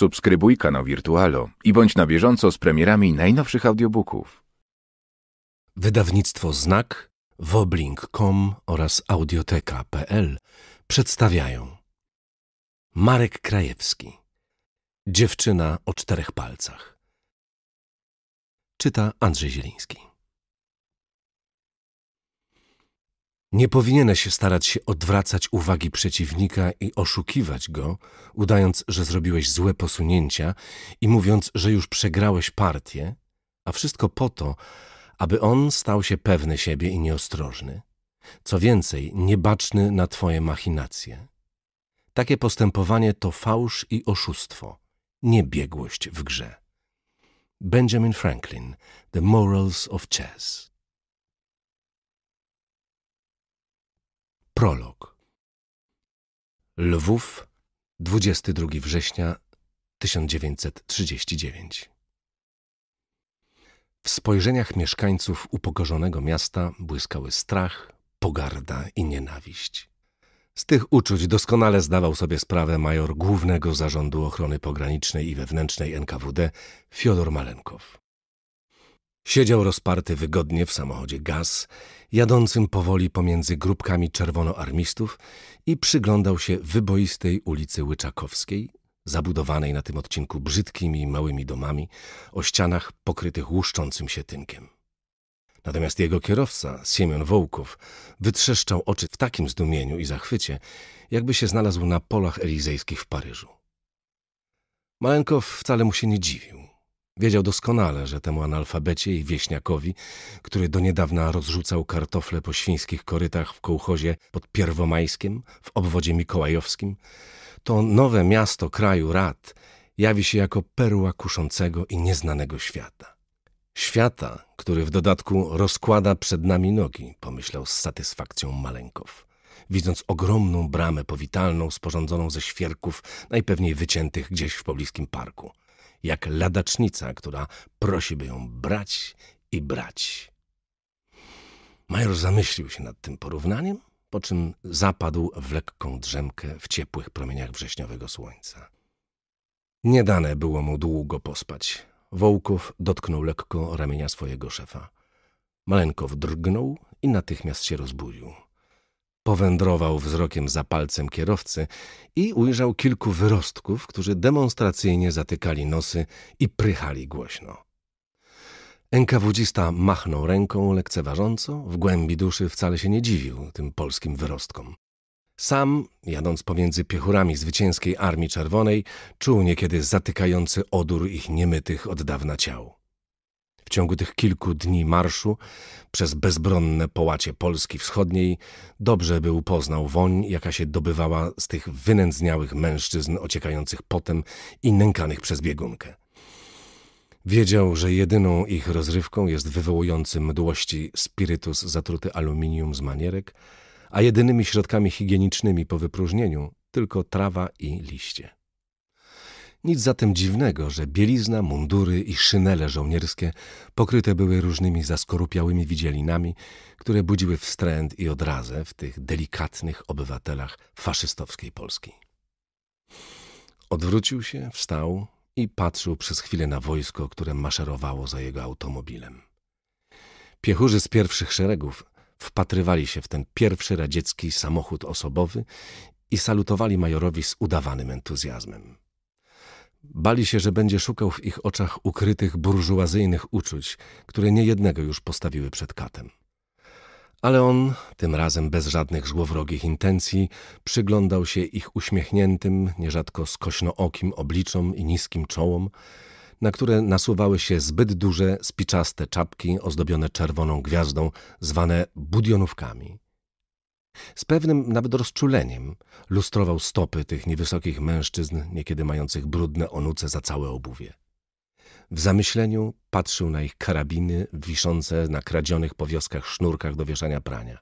Subskrybuj kanał Wirtualo i bądź na bieżąco z premierami najnowszych audiobooków. Wydawnictwo Znak, wobling.com oraz audioteka.pl przedstawiają Marek Krajewski Dziewczyna o czterech palcach Czyta Andrzej Zieliński Nie powinieneś starać się odwracać uwagi przeciwnika i oszukiwać go, udając, że zrobiłeś złe posunięcia i mówiąc, że już przegrałeś partię, a wszystko po to, aby on stał się pewny siebie i nieostrożny. Co więcej, niebaczny na twoje machinacje. Takie postępowanie to fałsz i oszustwo, nie biegłość w grze. Benjamin Franklin, The Morals of Chess Prolog. Lwów, 22 września 1939. W spojrzeniach mieszkańców upokorzonego miasta błyskały strach, pogarda i nienawiść. Z tych uczuć doskonale zdawał sobie sprawę major Głównego Zarządu Ochrony Pogranicznej i Wewnętrznej NKWD Fiodor Malenkow. Siedział rozparty wygodnie w samochodzie gaz jadącym powoli pomiędzy grupkami czerwonoarmistów i przyglądał się wyboistej ulicy Łyczakowskiej, zabudowanej na tym odcinku brzydkimi małymi domami o ścianach pokrytych łuszczącym się tynkiem. Natomiast jego kierowca, Siemion Wołków, wytrzeszczał oczy w takim zdumieniu i zachwycie, jakby się znalazł na polach elizejskich w Paryżu. Malenkow wcale mu się nie dziwił. Wiedział doskonale, że temu analfabecie i wieśniakowi, który do niedawna rozrzucał kartofle po świńskich korytach w kołchozie pod Pierwomajskiem w obwodzie mikołajowskim, to nowe miasto kraju rad jawi się jako perła kuszącego i nieznanego świata. Świata, który w dodatku rozkłada przed nami nogi, pomyślał z satysfakcją Maleńkow, widząc ogromną bramę powitalną sporządzoną ze świerków, najpewniej wyciętych gdzieś w pobliskim parku – jak ladacznica, która prosi, by ją brać i brać. Major zamyślił się nad tym porównaniem, po czym zapadł w lekką drzemkę w ciepłych promieniach wrześniowego słońca. Nie dane było mu długo pospać. Wołków dotknął lekko ramienia swojego szefa. Maleńkow drgnął i natychmiast się rozbudził. Powędrował wzrokiem za palcem kierowcy i ujrzał kilku wyrostków, którzy demonstracyjnie zatykali nosy i prychali głośno. Enkawudzista machnął ręką lekceważąco, w głębi duszy wcale się nie dziwił tym polskim wyrostkom. Sam, jadąc pomiędzy piechurami zwycięskiej Armii Czerwonej, czuł niekiedy zatykający odór ich niemytych od dawna ciał. W ciągu tych kilku dni marszu przez bezbronne połacie Polski Wschodniej dobrze by upoznał woń, jaka się dobywała z tych wynędzniałych mężczyzn ociekających potem i nękanych przez biegunkę. Wiedział, że jedyną ich rozrywką jest wywołujący mdłości spirytus zatruty aluminium z manierek, a jedynymi środkami higienicznymi po wypróżnieniu tylko trawa i liście. Nic zatem dziwnego, że bielizna, mundury i szynele żołnierskie pokryte były różnymi zaskorupiałymi widzielinami, które budziły wstręt i odrazę w tych delikatnych obywatelach faszystowskiej Polski. Odwrócił się, wstał i patrzył przez chwilę na wojsko, które maszerowało za jego automobilem. Piechurzy z pierwszych szeregów wpatrywali się w ten pierwszy radziecki samochód osobowy i salutowali majorowi z udawanym entuzjazmem. Bali się, że będzie szukał w ich oczach ukrytych burżuazyjnych uczuć, które niejednego już postawiły przed katem. Ale on, tym razem bez żadnych złowrogich intencji, przyglądał się ich uśmiechniętym, nierzadko skośnookim obliczom i niskim czołom, na które nasuwały się zbyt duże, spiczaste czapki ozdobione czerwoną gwiazdą, zwane budionówkami – z pewnym nawet rozczuleniem lustrował stopy tych niewysokich mężczyzn, niekiedy mających brudne onuce za całe obuwie. W zamyśleniu patrzył na ich karabiny wiszące na kradzionych po wioskach sznurkach do wieszania prania.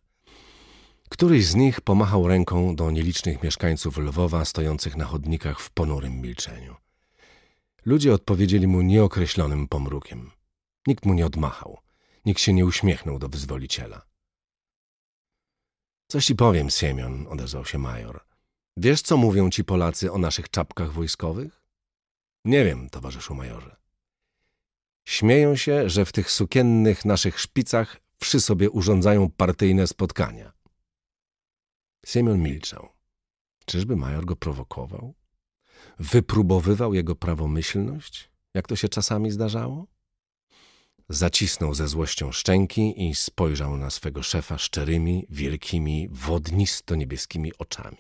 Któryś z nich pomachał ręką do nielicznych mieszkańców Lwowa stojących na chodnikach w ponurym milczeniu. Ludzie odpowiedzieli mu nieokreślonym pomrukiem. Nikt mu nie odmachał, nikt się nie uśmiechnął do wyzwoliciela. Coś ci powiem, Siemion, odezwał się major. Wiesz, co mówią ci Polacy o naszych czapkach wojskowych? Nie wiem, towarzyszu majorze. Śmieją się, że w tych sukiennych naszych szpicach wszy sobie urządzają partyjne spotkania. Siemion milczał. Czyżby major go prowokował? Wypróbowywał jego prawomyślność, jak to się czasami zdarzało? Zacisnął ze złością szczęki i spojrzał na swego szefa szczerymi, wielkimi, wodnisto-niebieskimi oczami.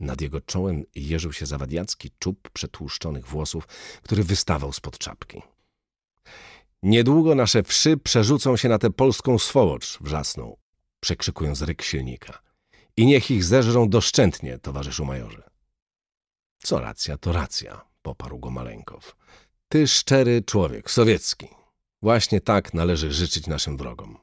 Nad jego czołem jeżył się zawadiacki czub przetłuszczonych włosów, który wystawał spod czapki. Niedługo nasze wszy przerzucą się na tę polską swołocz, wrzasnął, przekrzykując ryk silnika. I niech ich zeżrą doszczętnie, towarzyszu majorze. Co racja, to racja, poparł go Maleńkow. Ty szczery człowiek, sowiecki. Właśnie tak należy życzyć naszym wrogom.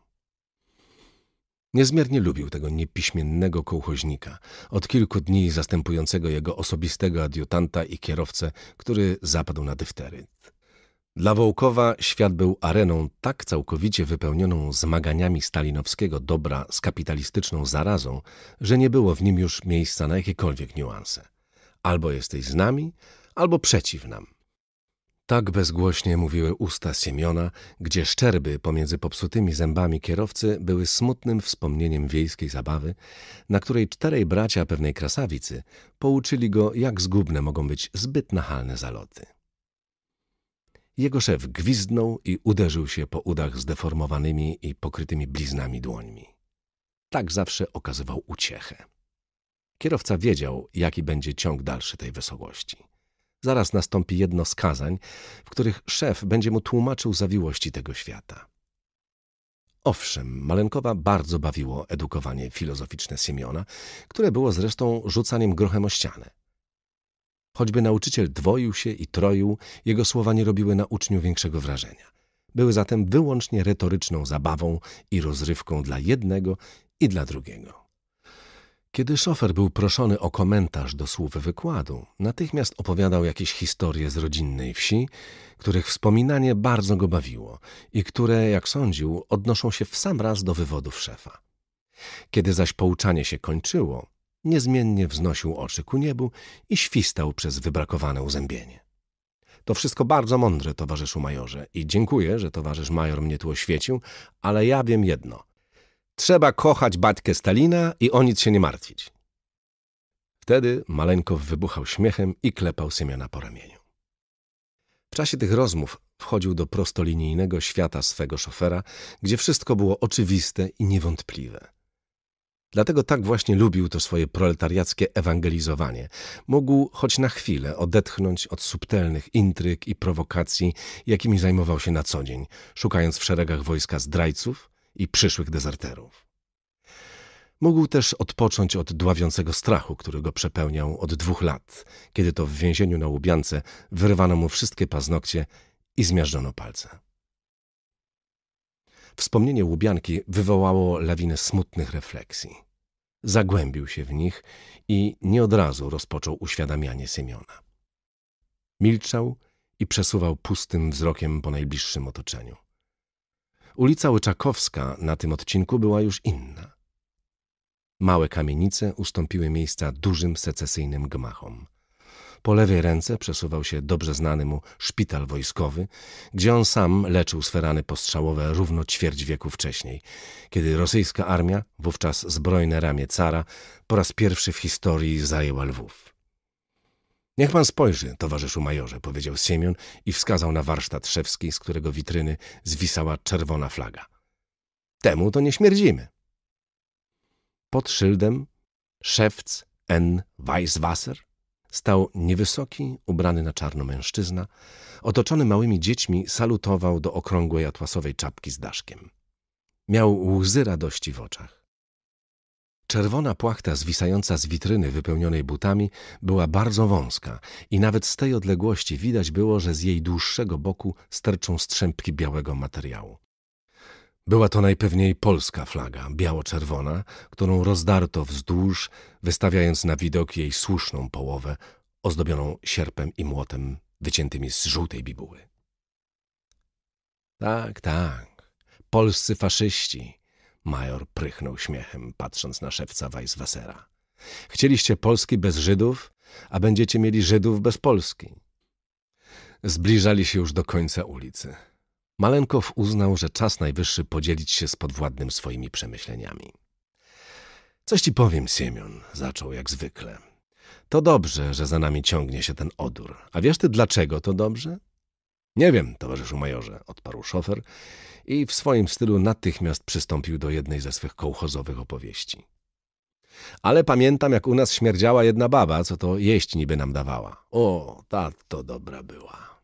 Niezmiernie lubił tego niepiśmiennego kołchoźnika, od kilku dni zastępującego jego osobistego adiutanta i kierowcę, który zapadł na dyfteryt. Dla Wołkowa świat był areną tak całkowicie wypełnioną zmaganiami stalinowskiego dobra z kapitalistyczną zarazą, że nie było w nim już miejsca na jakiekolwiek niuanse. Albo jesteś z nami, albo przeciw nam. Tak bezgłośnie mówiły usta Siemiona, gdzie szczerby pomiędzy popsutymi zębami kierowcy były smutnym wspomnieniem wiejskiej zabawy, na której czterej bracia pewnej krasawicy pouczyli go, jak zgubne mogą być zbyt nachalne zaloty. Jego szef gwizdnął i uderzył się po udach zdeformowanymi i pokrytymi bliznami dłońmi. Tak zawsze okazywał uciechę. Kierowca wiedział, jaki będzie ciąg dalszy tej wysokości. Zaraz nastąpi jedno z kazań, w których szef będzie mu tłumaczył zawiłości tego świata. Owszem, Malenkowa bardzo bawiło edukowanie filozoficzne Siemiona, które było zresztą rzucaniem grochem o ścianę. Choćby nauczyciel dwoił się i troił, jego słowa nie robiły na uczniu większego wrażenia. Były zatem wyłącznie retoryczną zabawą i rozrywką dla jednego i dla drugiego. Kiedy szofer był proszony o komentarz do słów wykładu, natychmiast opowiadał jakieś historie z rodzinnej wsi, których wspominanie bardzo go bawiło i które, jak sądził, odnoszą się w sam raz do wywodów szefa. Kiedy zaś pouczanie się kończyło, niezmiennie wznosił oczy ku niebu i świstał przez wybrakowane uzębienie. To wszystko bardzo mądre, towarzyszu majorze, i dziękuję, że towarzysz major mnie tu oświecił, ale ja wiem jedno. Trzeba kochać batkę Stalina i o nic się nie martwić. Wtedy Maleńkow wybuchał śmiechem i klepał Symiona po ramieniu. W czasie tych rozmów wchodził do prostolinijnego świata swego szofera, gdzie wszystko było oczywiste i niewątpliwe. Dlatego tak właśnie lubił to swoje proletariackie ewangelizowanie. Mógł choć na chwilę odetchnąć od subtelnych intryg i prowokacji, jakimi zajmował się na co dzień, szukając w szeregach wojska zdrajców, i przyszłych dezerterów. Mógł też odpocząć od dławiącego strachu, który go przepełniał od dwóch lat, kiedy to w więzieniu na Łubiance wyrwano mu wszystkie paznokcie i zmiażdżono palce. Wspomnienie Łubianki wywołało lawinę smutnych refleksji. Zagłębił się w nich i nie od razu rozpoczął uświadamianie Siemiona. Milczał i przesuwał pustym wzrokiem po najbliższym otoczeniu. Ulica Łyczakowska na tym odcinku była już inna. Małe kamienice ustąpiły miejsca dużym secesyjnym gmachom. Po lewej ręce przesuwał się dobrze znany mu szpital wojskowy, gdzie on sam leczył sferany postrzałowe równo ćwierć wieku wcześniej, kiedy rosyjska armia, wówczas zbrojne ramię cara, po raz pierwszy w historii zajęła Lwów. Niech pan spojrzy, towarzyszu majorze, powiedział Siemion i wskazał na warsztat szewski, z którego witryny zwisała czerwona flaga. Temu to nie śmierdzimy. Pod szyldem szewc N. Weisswasser stał niewysoki, ubrany na czarno mężczyzna, otoczony małymi dziećmi, salutował do okrągłej atłasowej czapki z daszkiem. Miał łzy radości w oczach. Czerwona płachta zwisająca z witryny wypełnionej butami była bardzo wąska i nawet z tej odległości widać było, że z jej dłuższego boku sterczą strzępki białego materiału. Była to najpewniej polska flaga, biało-czerwona, którą rozdarto wzdłuż, wystawiając na widok jej słuszną połowę, ozdobioną sierpem i młotem wyciętymi z żółtej bibuły. Tak, tak, polscy faszyści – Major prychnął śmiechem, patrząc na szewca Weisswasera. Chcieliście Polski bez Żydów, a będziecie mieli Żydów bez Polski. Zbliżali się już do końca ulicy. Malenkow uznał, że czas najwyższy podzielić się z podwładnym swoimi przemyśleniami. Coś ci powiem, Siemion, zaczął jak zwykle. To dobrze, że za nami ciągnie się ten odur. A wiesz ty, dlaczego to dobrze? Nie wiem, towarzyszu majorze, odparł szofer i w swoim stylu natychmiast przystąpił do jednej ze swych kołchozowych opowieści. Ale pamiętam, jak u nas śmierdziała jedna baba, co to jeść niby nam dawała. O, ta to dobra była.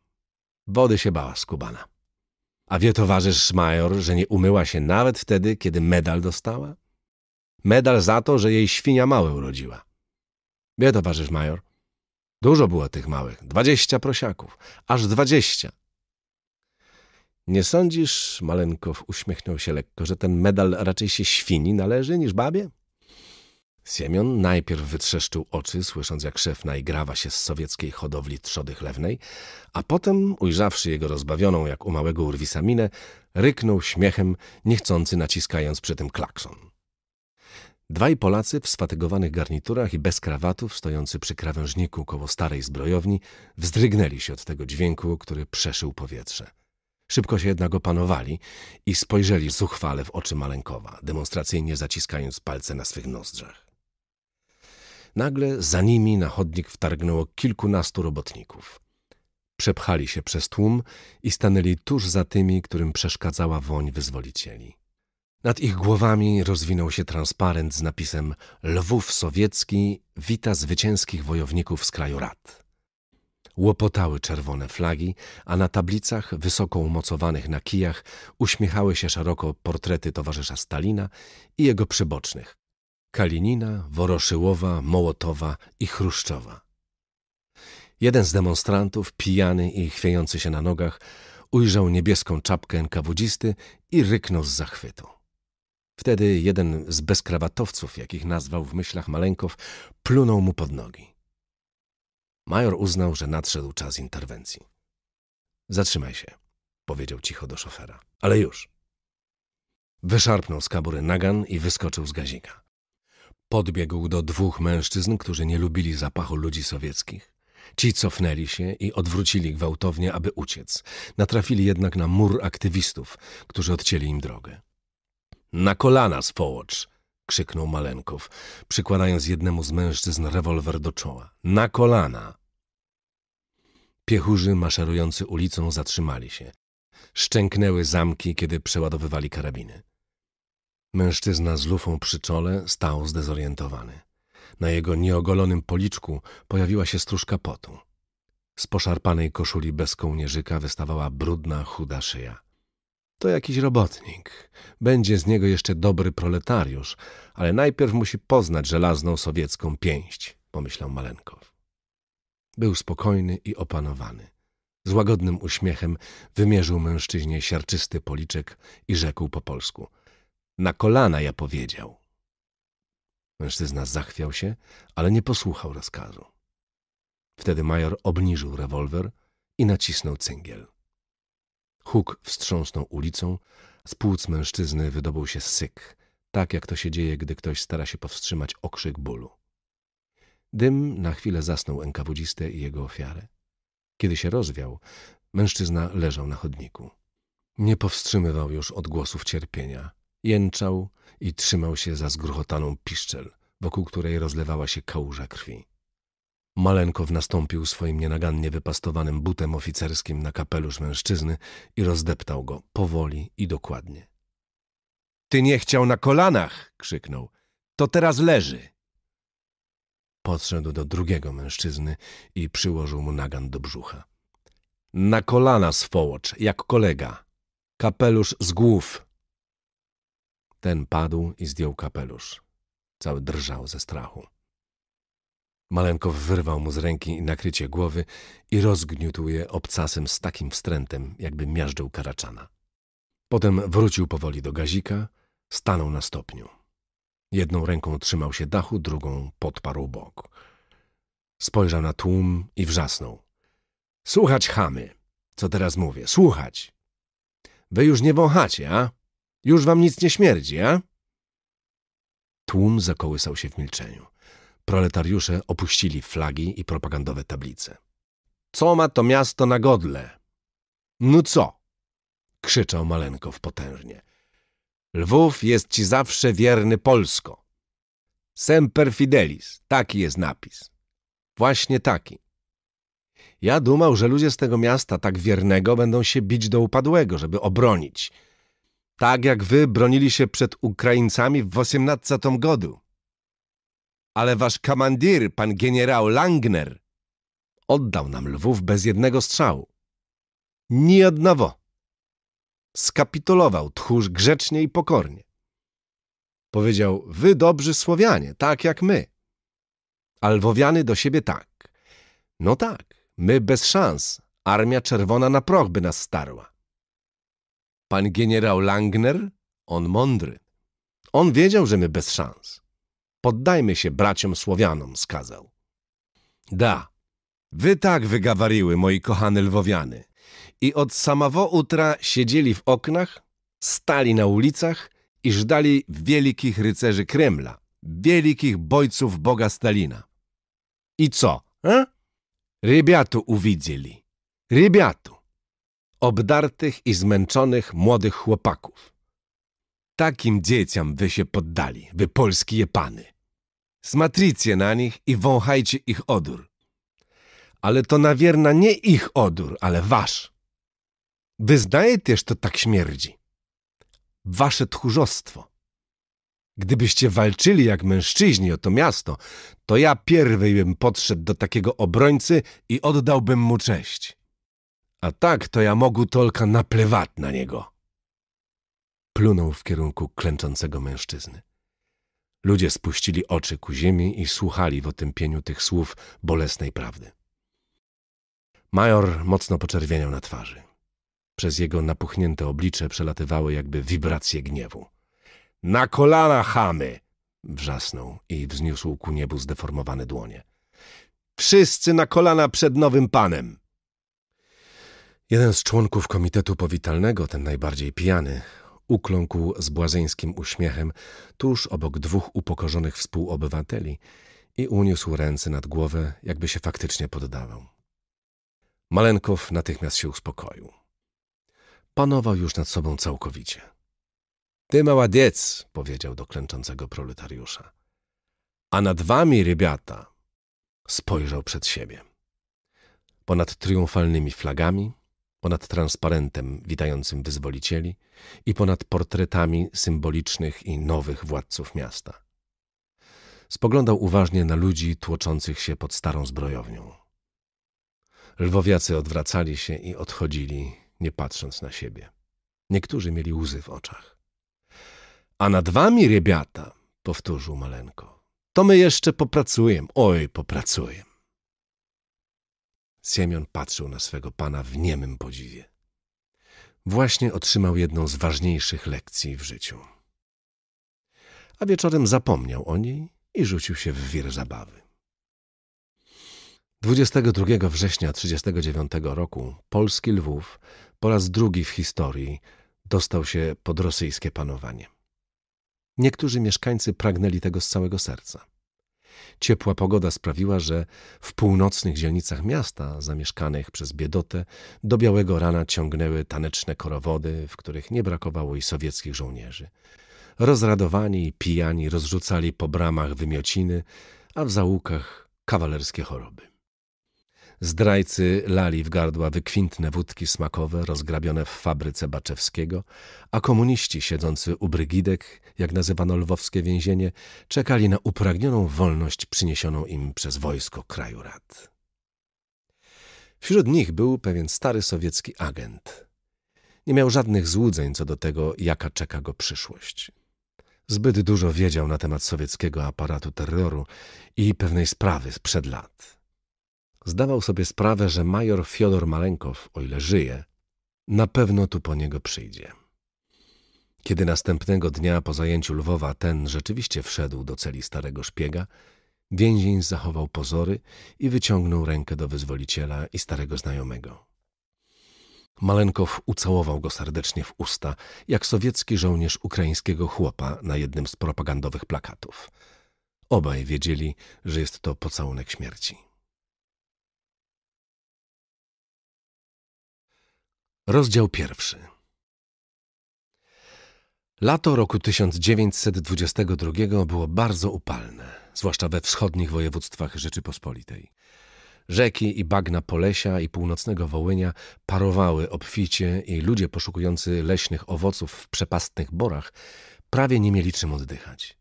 Wody się bała skubana. A wie towarzysz major, że nie umyła się nawet wtedy, kiedy medal dostała? Medal za to, że jej świnia małe urodziła. Wie towarzysz major, dużo było tych małych, dwadzieścia prosiaków, aż dwadzieścia. Nie sądzisz, Malenkow uśmiechnął się lekko, że ten medal raczej się świni należy niż babie? Siemion najpierw wytrzeszczył oczy, słysząc jak szef naigrawa się z sowieckiej hodowli trzody chlewnej, a potem, ujrzawszy jego rozbawioną jak u małego urwisa minę, ryknął śmiechem, niechcący naciskając przy tym klakson. Dwaj Polacy w sfatygowanych garniturach i bez krawatów, stojący przy krawężniku koło starej zbrojowni, wzdrygnęli się od tego dźwięku, który przeszył powietrze. Szybko się jednak opanowali i spojrzeli zuchwale w oczy Maleńkowa, demonstracyjnie zaciskając palce na swych nozdrzach. Nagle za nimi na chodnik wtargnęło kilkunastu robotników. Przepchali się przez tłum i stanęli tuż za tymi, którym przeszkadzała woń wyzwolicieli. Nad ich głowami rozwinął się transparent z napisem Lwów Sowiecki wita zwycięskich wojowników z kraju Rad. Łopotały czerwone flagi, a na tablicach wysoko umocowanych na kijach uśmiechały się szeroko portrety towarzysza Stalina i jego przybocznych – Kalinina, Woroszyłowa, Mołotowa i Chruszczowa. Jeden z demonstrantów, pijany i chwiejący się na nogach, ujrzał niebieską czapkę kawudzisty i ryknął z zachwytu. Wtedy jeden z bezkrawatowców, jakich nazwał w myślach Maleńkow, plunął mu pod nogi. Major uznał, że nadszedł czas interwencji. Zatrzymaj się, powiedział cicho do szofera. Ale już. Wyszarpnął z kabury nagan i wyskoczył z gazika. Podbiegł do dwóch mężczyzn, którzy nie lubili zapachu ludzi sowieckich. Ci cofnęli się i odwrócili gwałtownie, aby uciec. Natrafili jednak na mur aktywistów, którzy odcięli im drogę. Na kolana, swołocz! krzyknął Malenkow, przykładając jednemu z mężczyzn rewolwer do czoła. Na kolana! Piechurzy maszerujący ulicą zatrzymali się. Szczęknęły zamki, kiedy przeładowywali karabiny. Mężczyzna z lufą przy czole stał zdezorientowany. Na jego nieogolonym policzku pojawiła się stróżka potu. Z poszarpanej koszuli bez kołnierzyka wystawała brudna, chuda szyja. To jakiś robotnik. Będzie z niego jeszcze dobry proletariusz, ale najpierw musi poznać żelazną sowiecką pięść, pomyślał Malenkow. Był spokojny i opanowany. Z łagodnym uśmiechem wymierzył mężczyźnie siarczysty policzek i rzekł po polsku. Na kolana ja powiedział. Mężczyzna zachwiał się, ale nie posłuchał rozkazu. Wtedy major obniżył rewolwer i nacisnął cyngiel. Huk wstrząsnął ulicą, z płuc mężczyzny wydobył się syk, tak jak to się dzieje, gdy ktoś stara się powstrzymać okrzyk bólu. Dym na chwilę zasnął enkawodzistę i jego ofiarę. Kiedy się rozwiał, mężczyzna leżał na chodniku. Nie powstrzymywał już odgłosów cierpienia. Jęczał i trzymał się za zgruchotaną piszczel, wokół której rozlewała się kałuża krwi. Malenkow nastąpił swoim nienagannie wypastowanym butem oficerskim na kapelusz mężczyzny i rozdeptał go powoli i dokładnie. Ty nie chciał na kolanach! krzyknął. To teraz leży! Podszedł do drugiego mężczyzny i przyłożył mu nagan do brzucha. Na kolana, swołocz, jak kolega. Kapelusz z głów. Ten padł i zdjął kapelusz. Cały drżał ze strachu. Malenkow wyrwał mu z ręki nakrycie głowy i rozgniótł je obcasem z takim wstrętem, jakby miażdżył karaczana. Potem wrócił powoli do gazika, stanął na stopniu. Jedną ręką trzymał się dachu, drugą podparł bok. Spojrzał na tłum i wrzasnął. Słuchać, chamy! Co teraz mówię? Słuchać! Wy już nie wąchacie, a? Już wam nic nie śmierdzi, a? Tłum zakołysał się w milczeniu proletariusze opuścili flagi i propagandowe tablice. Co ma to miasto na godle? No co? krzyczał Malenkow potężnie. Lwów jest ci zawsze wierny Polsko. Semper fidelis, taki jest napis. Właśnie taki. Ja dumał, że ludzie z tego miasta tak wiernego będą się bić do upadłego, żeby obronić. Tak jak wy bronili się przed Ukraińcami w 18 godu ale wasz komandir, pan generał Langner, oddał nam Lwów bez jednego strzału. Ni jednego. Skapitulował tchórz grzecznie i pokornie. Powiedział, wy dobrzy Słowianie, tak jak my. Alwowiany do siebie tak. No tak, my bez szans, armia czerwona na proch by nas starła. Pan generał Langner, on mądry. On wiedział, że my bez szans. Poddajmy się braciom Słowianom, skazał. Da, wy tak wygawariły, moi kochane lwowiany. I od samawo utra siedzieli w oknach, stali na ulicach i żdali wielkich rycerzy Kremla, wielkich bojców Boga Stalina. I co, e? Rybiatu uwidzieli. Rybiatu. Obdartych i zmęczonych młodych chłopaków Takim dzieciom wy się poddali, wy polski jepany. Smatricie na nich i wąchajcie ich odór. Ale to nawierna nie ich odór, ale wasz. Wyznaję też to tak śmierdzi. Wasze tchórzostwo. Gdybyście walczyli jak mężczyźni o to miasto, to ja pierwej bym podszedł do takiego obrońcy i oddałbym mu cześć. A tak to ja mogu tolka naplewać na niego plunął w kierunku klęczącego mężczyzny. Ludzie spuścili oczy ku ziemi i słuchali w otępieniu tych słów bolesnej prawdy. Major mocno poczerwieniał na twarzy. Przez jego napuchnięte oblicze przelatywały jakby wibracje gniewu. Na kolana, chamy! wrzasnął i wzniósł ku niebu zdeformowane dłonie. Wszyscy na kolana przed nowym panem! Jeden z członków komitetu powitalnego, ten najbardziej pijany, ukląkł z błazeńskim uśmiechem tuż obok dwóch upokorzonych współobywateli i uniósł ręce nad głowę, jakby się faktycznie poddawał. Malenkow natychmiast się uspokoił. Panował już nad sobą całkowicie. — Ty maładiec — powiedział do klęczącego proletariusza. — A nad wami, rybiata! — spojrzał przed siebie. Ponad triumfalnymi flagami ponad transparentem witającym wyzwolicieli i ponad portretami symbolicznych i nowych władców miasta. Spoglądał uważnie na ludzi tłoczących się pod starą zbrojownią. Lwowiacy odwracali się i odchodzili, nie patrząc na siebie. Niektórzy mieli łzy w oczach. A nad wami, rybiata, powtórzył maleńko. To my jeszcze popracujemy, oj, popracujemy. Siemion patrzył na swego pana w niemym podziwie. Właśnie otrzymał jedną z ważniejszych lekcji w życiu. A wieczorem zapomniał o niej i rzucił się w wir zabawy. 22 września 1939 roku polski Lwów po raz drugi w historii dostał się pod rosyjskie panowanie. Niektórzy mieszkańcy pragnęli tego z całego serca. Ciepła pogoda sprawiła, że w północnych dzielnicach miasta, zamieszkanych przez biedotę, do białego rana ciągnęły taneczne korowody, w których nie brakowało i sowieckich żołnierzy. Rozradowani i pijani rozrzucali po bramach wymiociny, a w zaułkach kawalerskie choroby. Zdrajcy lali w gardła wykwintne wódki smakowe rozgrabione w fabryce Baczewskiego, a komuniści siedzący u Brygidek, jak nazywano lwowskie więzienie, czekali na upragnioną wolność przyniesioną im przez wojsko kraju rad. Wśród nich był pewien stary sowiecki agent. Nie miał żadnych złudzeń co do tego, jaka czeka go przyszłość. Zbyt dużo wiedział na temat sowieckiego aparatu terroru i pewnej sprawy sprzed lat. Zdawał sobie sprawę, że major Fiodor Malenkow, o ile żyje, na pewno tu po niego przyjdzie. Kiedy następnego dnia po zajęciu Lwowa ten rzeczywiście wszedł do celi starego szpiega, więzień zachował pozory i wyciągnął rękę do wyzwoliciela i starego znajomego. Malenkow ucałował go serdecznie w usta, jak sowiecki żołnierz ukraińskiego chłopa na jednym z propagandowych plakatów. Obaj wiedzieli, że jest to pocałunek śmierci. Rozdział pierwszy. Lato roku 1922 było bardzo upalne, zwłaszcza we wschodnich województwach Rzeczypospolitej. Rzeki i bagna Polesia i północnego Wołynia parowały obficie i ludzie poszukujący leśnych owoców w przepastnych borach prawie nie mieli czym oddychać.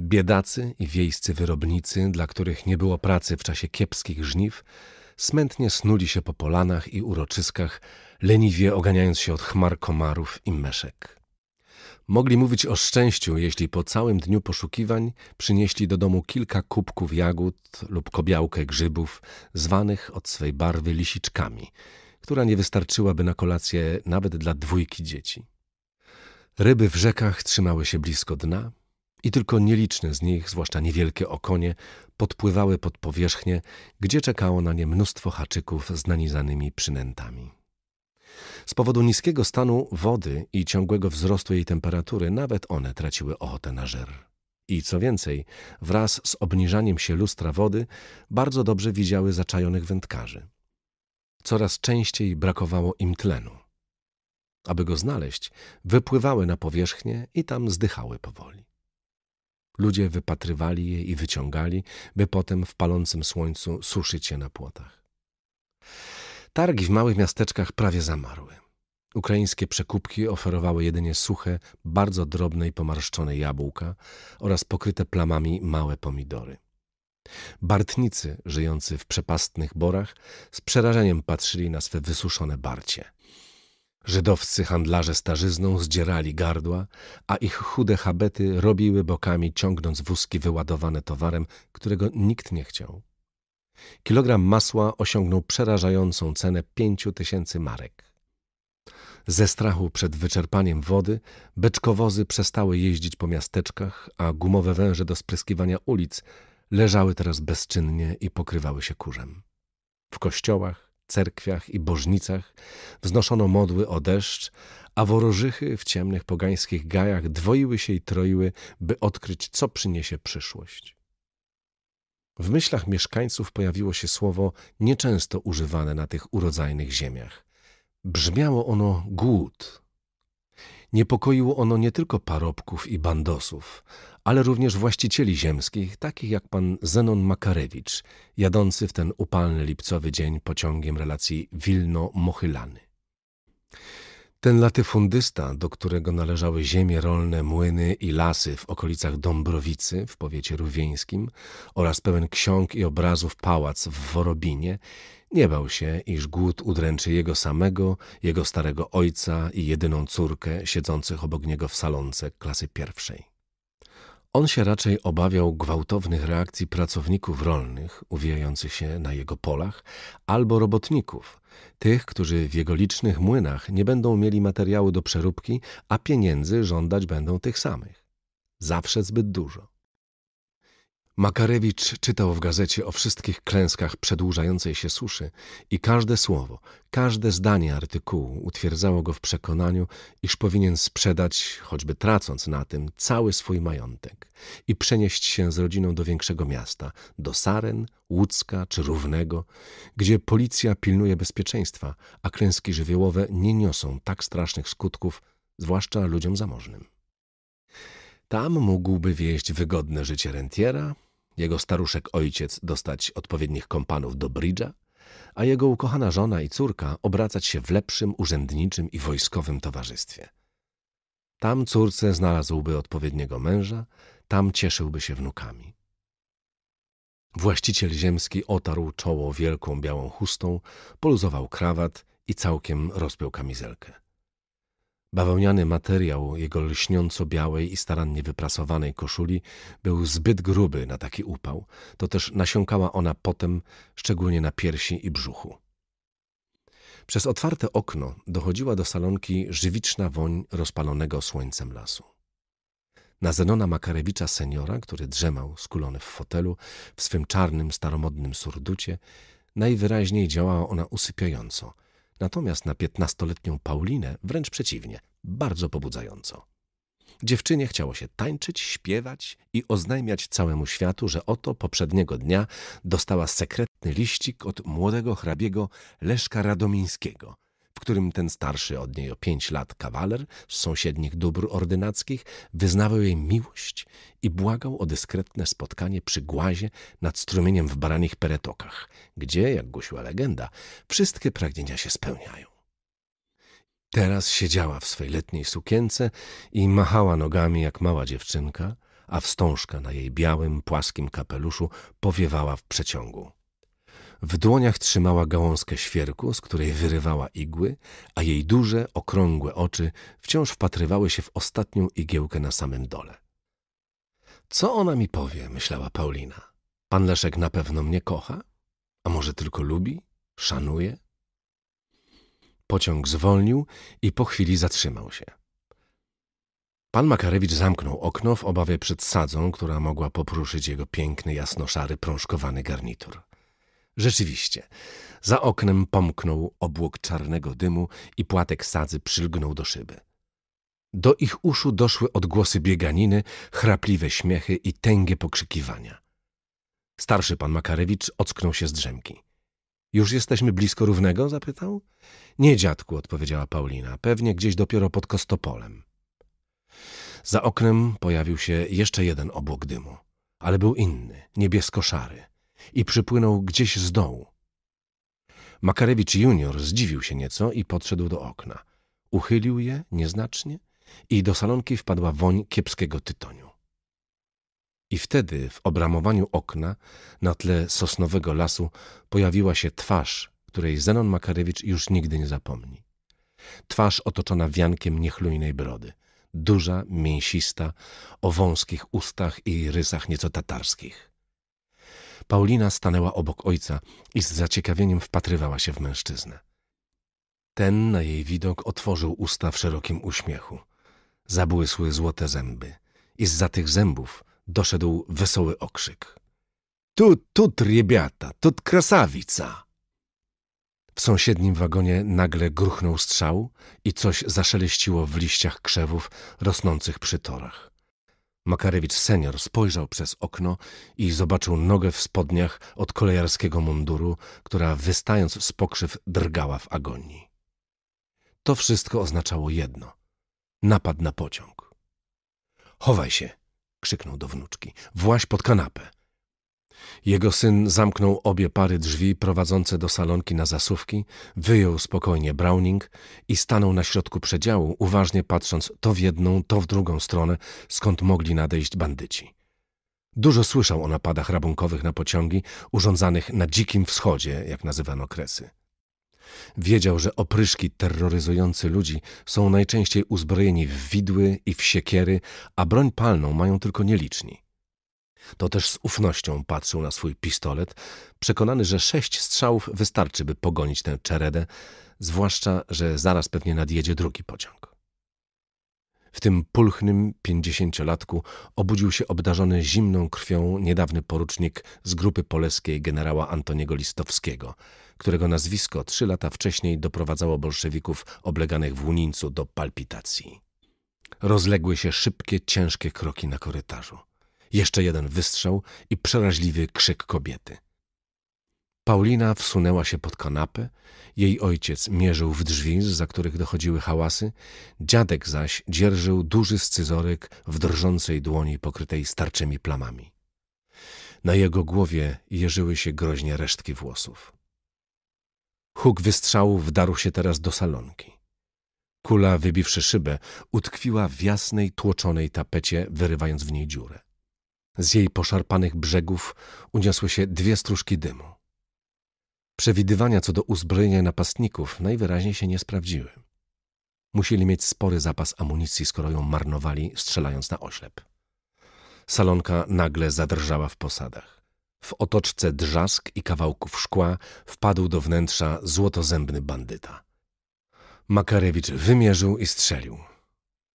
Biedacy i wiejscy wyrobnicy, dla których nie było pracy w czasie kiepskich żniw, smętnie snuli się po polanach i uroczyskach, leniwie oganiając się od chmar komarów i meszek. Mogli mówić o szczęściu, jeśli po całym dniu poszukiwań przynieśli do domu kilka kubków jagód lub kobiałkę grzybów, zwanych od swej barwy lisiczkami, która nie wystarczyłaby na kolację nawet dla dwójki dzieci. Ryby w rzekach trzymały się blisko dna i tylko nieliczne z nich, zwłaszcza niewielkie okonie, podpływały pod powierzchnię, gdzie czekało na nie mnóstwo haczyków z nanizanymi przynętami. Z powodu niskiego stanu wody i ciągłego wzrostu jej temperatury nawet one traciły ochotę na żer. I co więcej, wraz z obniżaniem się lustra wody bardzo dobrze widziały zaczajonych wędkarzy. Coraz częściej brakowało im tlenu. Aby go znaleźć, wypływały na powierzchnię i tam zdychały powoli. Ludzie wypatrywali je i wyciągali, by potem w palącym słońcu suszyć je na płotach. Targi w małych miasteczkach prawie zamarły. Ukraińskie przekupki oferowały jedynie suche, bardzo drobne i pomarszczone jabłka oraz pokryte plamami małe pomidory. Bartnicy, żyjący w przepastnych borach, z przerażeniem patrzyli na swe wysuszone barcie. Żydowscy handlarze starzyzną zdzierali gardła, a ich chude habety robiły bokami, ciągnąc wózki wyładowane towarem, którego nikt nie chciał. Kilogram masła osiągnął przerażającą cenę pięciu tysięcy marek. Ze strachu przed wyczerpaniem wody beczkowozy przestały jeździć po miasteczkach, a gumowe węże do spryskiwania ulic leżały teraz bezczynnie i pokrywały się kurzem. W kościołach, cerkwiach i bożnicach wznoszono modły o deszcz, a worożychy w ciemnych pogańskich gajach dwoiły się i troiły, by odkryć, co przyniesie przyszłość. W myślach mieszkańców pojawiło się słowo nieczęsto używane na tych urodzajnych ziemiach. Brzmiało ono głód. Niepokoiło ono nie tylko parobków i bandosów, ale również właścicieli ziemskich, takich jak pan Zenon Makarewicz, jadący w ten upalny lipcowy dzień pociągiem relacji Wilno-Mochylany. Ten latyfundysta, do którego należały ziemie rolne, młyny i lasy w okolicach Dąbrowicy w powiecie rówieńskim oraz pełen ksiąg i obrazów pałac w Worobinie, nie bał się, iż głód udręczy jego samego, jego starego ojca i jedyną córkę siedzących obok niego w salonce klasy pierwszej. On się raczej obawiał gwałtownych reakcji pracowników rolnych uwijających się na jego polach albo robotników, tych, którzy w jego licznych młynach nie będą mieli materiału do przeróbki, a pieniędzy żądać będą tych samych. Zawsze zbyt dużo. Makarewicz czytał w gazecie o wszystkich klęskach przedłużającej się suszy i każde słowo, każde zdanie artykułu utwierdzało go w przekonaniu, iż powinien sprzedać, choćby tracąc na tym, cały swój majątek i przenieść się z rodziną do większego miasta, do Saren, Łódzka czy Równego, gdzie policja pilnuje bezpieczeństwa, a klęski żywiołowe nie niosą tak strasznych skutków, zwłaszcza ludziom zamożnym. Tam mógłby wieść wygodne życie rentiera, jego staruszek ojciec dostać odpowiednich kompanów do bridge'a, a jego ukochana żona i córka obracać się w lepszym urzędniczym i wojskowym towarzystwie. Tam córce znalazłby odpowiedniego męża, tam cieszyłby się wnukami. Właściciel ziemski otarł czoło wielką białą chustą, poluzował krawat i całkiem rozpiął kamizelkę. Bawełniany materiał jego lśniąco-białej i starannie wyprasowanej koszuli był zbyt gruby na taki upał. To też nasiąkała ona potem, szczególnie na piersi i brzuchu. Przez otwarte okno dochodziła do salonki żywiczna woń rozpalonego słońcem lasu. Na Zenona Makarewicza seniora, który drzemał skulony w fotelu, w swym czarnym, staromodnym surducie, najwyraźniej działała ona usypiająco – Natomiast na piętnastoletnią Paulinę wręcz przeciwnie, bardzo pobudzająco. Dziewczynie chciało się tańczyć, śpiewać i oznajmiać całemu światu, że oto poprzedniego dnia dostała sekretny liścik od młodego hrabiego Leszka Radomińskiego – w którym ten starszy od niej o pięć lat kawaler z sąsiednich dóbr ordynackich wyznawał jej miłość i błagał o dyskretne spotkanie przy głazie nad strumieniem w baranich peretokach, gdzie, jak głosiła legenda, wszystkie pragnienia się spełniają. Teraz siedziała w swej letniej sukience i machała nogami jak mała dziewczynka, a wstążka na jej białym, płaskim kapeluszu powiewała w przeciągu. W dłoniach trzymała gałązkę świerku, z której wyrywała igły, a jej duże, okrągłe oczy wciąż wpatrywały się w ostatnią igiełkę na samym dole. Co ona mi powie, myślała Paulina. Pan Leszek na pewno mnie kocha? A może tylko lubi? Szanuje? Pociąg zwolnił i po chwili zatrzymał się. Pan Makarewicz zamknął okno w obawie przed sadzą, która mogła popruszyć jego piękny, jasnoszary, prążkowany garnitur. Rzeczywiście, za oknem pomknął obłok czarnego dymu i płatek sadzy przylgnął do szyby. Do ich uszu doszły odgłosy bieganiny, chrapliwe śmiechy i tęgie pokrzykiwania. Starszy pan Makarewicz ocknął się z drzemki. Już jesteśmy blisko równego? zapytał. Nie, dziadku, odpowiedziała Paulina, pewnie gdzieś dopiero pod Kostopolem. Za oknem pojawił się jeszcze jeden obłok dymu, ale był inny, niebiesko-szary i przypłynął gdzieś z dołu. Makarewicz junior zdziwił się nieco i podszedł do okna. Uchylił je nieznacznie i do salonki wpadła woń kiepskiego tytoniu. I wtedy w obramowaniu okna na tle sosnowego lasu pojawiła się twarz, której Zenon Makarewicz już nigdy nie zapomni. Twarz otoczona wiankiem niechlujnej brody, duża, mięsista, o wąskich ustach i rysach nieco tatarskich. Paulina stanęła obok ojca i z zaciekawieniem wpatrywała się w mężczyznę. Ten na jej widok otworzył usta w szerokim uśmiechu. Zabłysły złote zęby i z za tych zębów doszedł wesoły okrzyk. Tu, tut, rybiata, tut krasawica! W sąsiednim wagonie nagle gruchnął strzał i coś zaszeleściło w liściach krzewów rosnących przy torach. Makarewicz senior spojrzał przez okno i zobaczył nogę w spodniach od kolejarskiego munduru, która wystając z pokrzyw drgała w agonii. To wszystko oznaczało jedno. Napad na pociąg. Chowaj się, krzyknął do wnuczki. Właś pod kanapę. Jego syn zamknął obie pary drzwi prowadzące do salonki na zasówki, wyjął spokojnie Browning i stanął na środku przedziału, uważnie patrząc to w jedną, to w drugą stronę, skąd mogli nadejść bandyci. Dużo słyszał o napadach rabunkowych na pociągi urządzanych na Dzikim Wschodzie, jak nazywano kresy. Wiedział, że opryszki terroryzujący ludzi są najczęściej uzbrojeni w widły i w siekiery, a broń palną mają tylko nieliczni. To też z ufnością patrzył na swój pistolet, przekonany, że sześć strzałów wystarczy, by pogonić tę czeredę, zwłaszcza, że zaraz pewnie nadjedzie drugi pociąg. W tym pulchnym pięćdziesięciolatku obudził się obdarzony zimną krwią niedawny porucznik z grupy poleskiej generała Antoniego Listowskiego, którego nazwisko trzy lata wcześniej doprowadzało bolszewików obleganych w Łunincu do palpitacji. Rozległy się szybkie, ciężkie kroki na korytarzu. Jeszcze jeden wystrzał i przeraźliwy krzyk kobiety. Paulina wsunęła się pod kanapę, jej ojciec mierzył w drzwi, za których dochodziły hałasy, dziadek zaś dzierżył duży scyzoryk w drżącej dłoni pokrytej starczymi plamami. Na jego głowie jeżyły się groźnie resztki włosów. Huk wystrzału wdarł się teraz do salonki. Kula, wybiwszy szybę, utkwiła w jasnej, tłoczonej tapecie, wyrywając w niej dziurę. Z jej poszarpanych brzegów uniosły się dwie stróżki dymu. Przewidywania co do uzbrojenia napastników najwyraźniej się nie sprawdziły. Musieli mieć spory zapas amunicji, skoro ją marnowali, strzelając na oślep. Salonka nagle zadrżała w posadach. W otoczce drzask i kawałków szkła wpadł do wnętrza złotozębny bandyta. Makarewicz wymierzył i strzelił.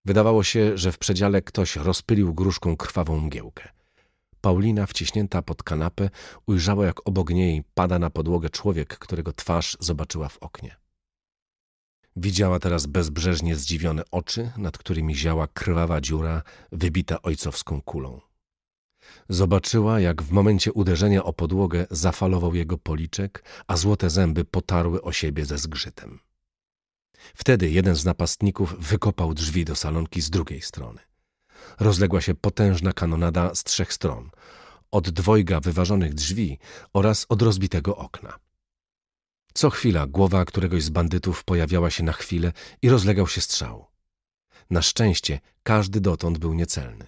Wydawało się, że w przedziale ktoś rozpylił gruszką krwawą mgiełkę. Paulina, wciśnięta pod kanapę, ujrzała, jak obok niej pada na podłogę człowiek, którego twarz zobaczyła w oknie. Widziała teraz bezbrzeżnie zdziwione oczy, nad którymi ziała krwawa dziura wybita ojcowską kulą. Zobaczyła, jak w momencie uderzenia o podłogę zafalował jego policzek, a złote zęby potarły o siebie ze zgrzytem. Wtedy jeden z napastników wykopał drzwi do salonki z drugiej strony rozległa się potężna kanonada z trzech stron, od dwojga wyważonych drzwi oraz od rozbitego okna. Co chwila głowa któregoś z bandytów pojawiała się na chwilę i rozlegał się strzał. Na szczęście każdy dotąd był niecelny.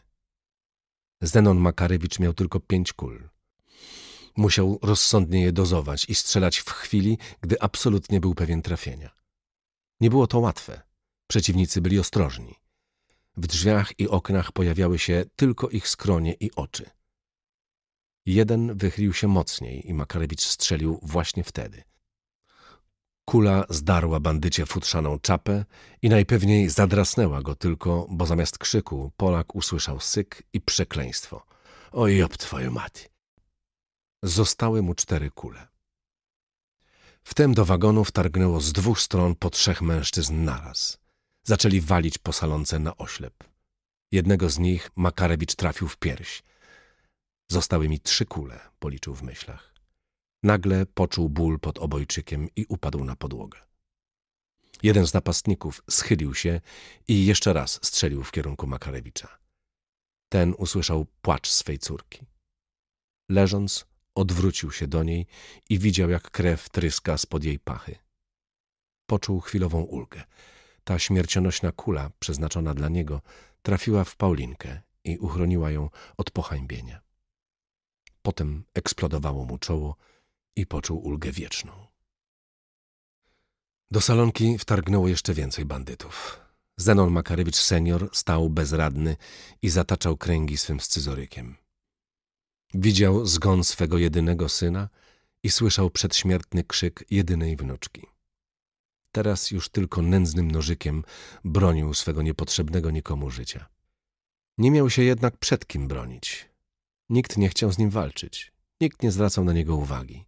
Zenon Makarewicz miał tylko pięć kul. Musiał rozsądnie je dozować i strzelać w chwili, gdy absolutnie był pewien trafienia. Nie było to łatwe. Przeciwnicy byli ostrożni. W drzwiach i oknach pojawiały się tylko ich skronie i oczy. Jeden wychylił się mocniej i Makarewicz strzelił właśnie wtedy. Kula zdarła bandycie futrzaną czapę i najpewniej zadrasnęła go tylko, bo zamiast krzyku Polak usłyszał syk i przekleństwo. Oj ob twoją mati! Zostały mu cztery kule. Wtem do wagonu wtargnęło z dwóch stron po trzech mężczyzn naraz. Zaczęli walić po salonce na oślep. Jednego z nich Makarewicz trafił w pierś. Zostały mi trzy kule, policzył w myślach. Nagle poczuł ból pod obojczykiem i upadł na podłogę. Jeden z napastników schylił się i jeszcze raz strzelił w kierunku Makarewicza. Ten usłyszał płacz swej córki. Leżąc, odwrócił się do niej i widział, jak krew tryska spod jej pachy. Poczuł chwilową ulgę. Ta śmiercionośna kula, przeznaczona dla niego, trafiła w Paulinkę i uchroniła ją od pohańbienia. Potem eksplodowało mu czoło i poczuł ulgę wieczną. Do salonki wtargnęło jeszcze więcej bandytów. Zenon Makarewicz senior stał bezradny i zataczał kręgi swym scyzorykiem. Widział zgon swego jedynego syna i słyszał przedśmiertny krzyk jedynej wnuczki teraz już tylko nędznym nożykiem bronił swego niepotrzebnego nikomu życia. Nie miał się jednak przed kim bronić. Nikt nie chciał z nim walczyć. Nikt nie zwracał na niego uwagi.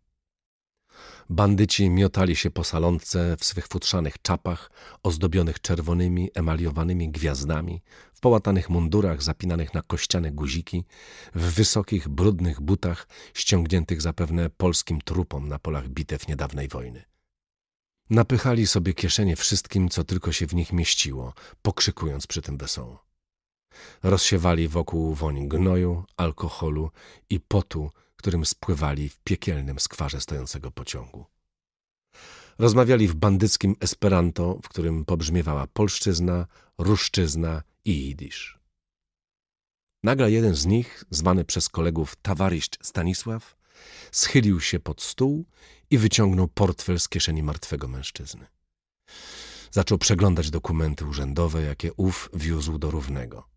Bandyci miotali się po salonce w swych futrzanych czapach, ozdobionych czerwonymi, emaliowanymi gwiazdami, w połatanych mundurach zapinanych na kościane guziki, w wysokich, brudnych butach ściągniętych zapewne polskim trupom na polach bitew niedawnej wojny. Napychali sobie kieszenie wszystkim, co tylko się w nich mieściło, pokrzykując przy tym wesoło. Rozsiewali wokół woń gnoju, alkoholu i potu, którym spływali w piekielnym skwarze stojącego pociągu. Rozmawiali w bandyckim esperanto, w którym pobrzmiewała polszczyzna, ruszczyzna i jidysz. Nagle jeden z nich, zwany przez kolegów towarzysz Stanisław, Schylił się pod stół i wyciągnął portfel z kieszeni martwego mężczyzny. Zaczął przeglądać dokumenty urzędowe, jakie ów wiózł do równego.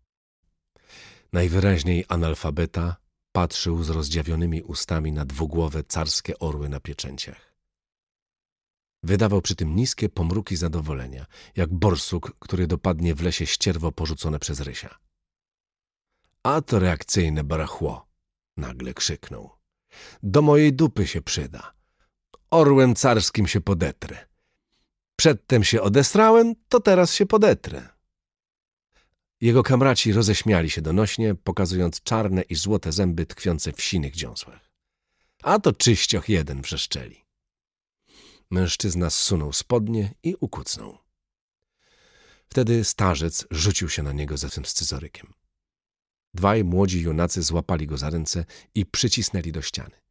Najwyraźniej analfabeta patrzył z rozdziawionymi ustami na dwugłowe carskie orły na pieczęciach. Wydawał przy tym niskie pomruki zadowolenia, jak borsuk, który dopadnie w lesie ścierwo porzucone przez rysia. A to reakcyjne barachło! nagle krzyknął. Do mojej dupy się przyda. Orłem carskim się podetrę. Przedtem się odestrałem, to teraz się podetrę. Jego kamraci roześmiali się donośnie, pokazując czarne i złote zęby tkwiące w sinych dziąsłach. A to czyścioch jeden wrzeszczeli. Mężczyzna zsunął spodnie i ukucnął. Wtedy starzec rzucił się na niego ze tym scyzorykiem. Dwaj młodzi junacy złapali go za ręce i przycisnęli do ściany.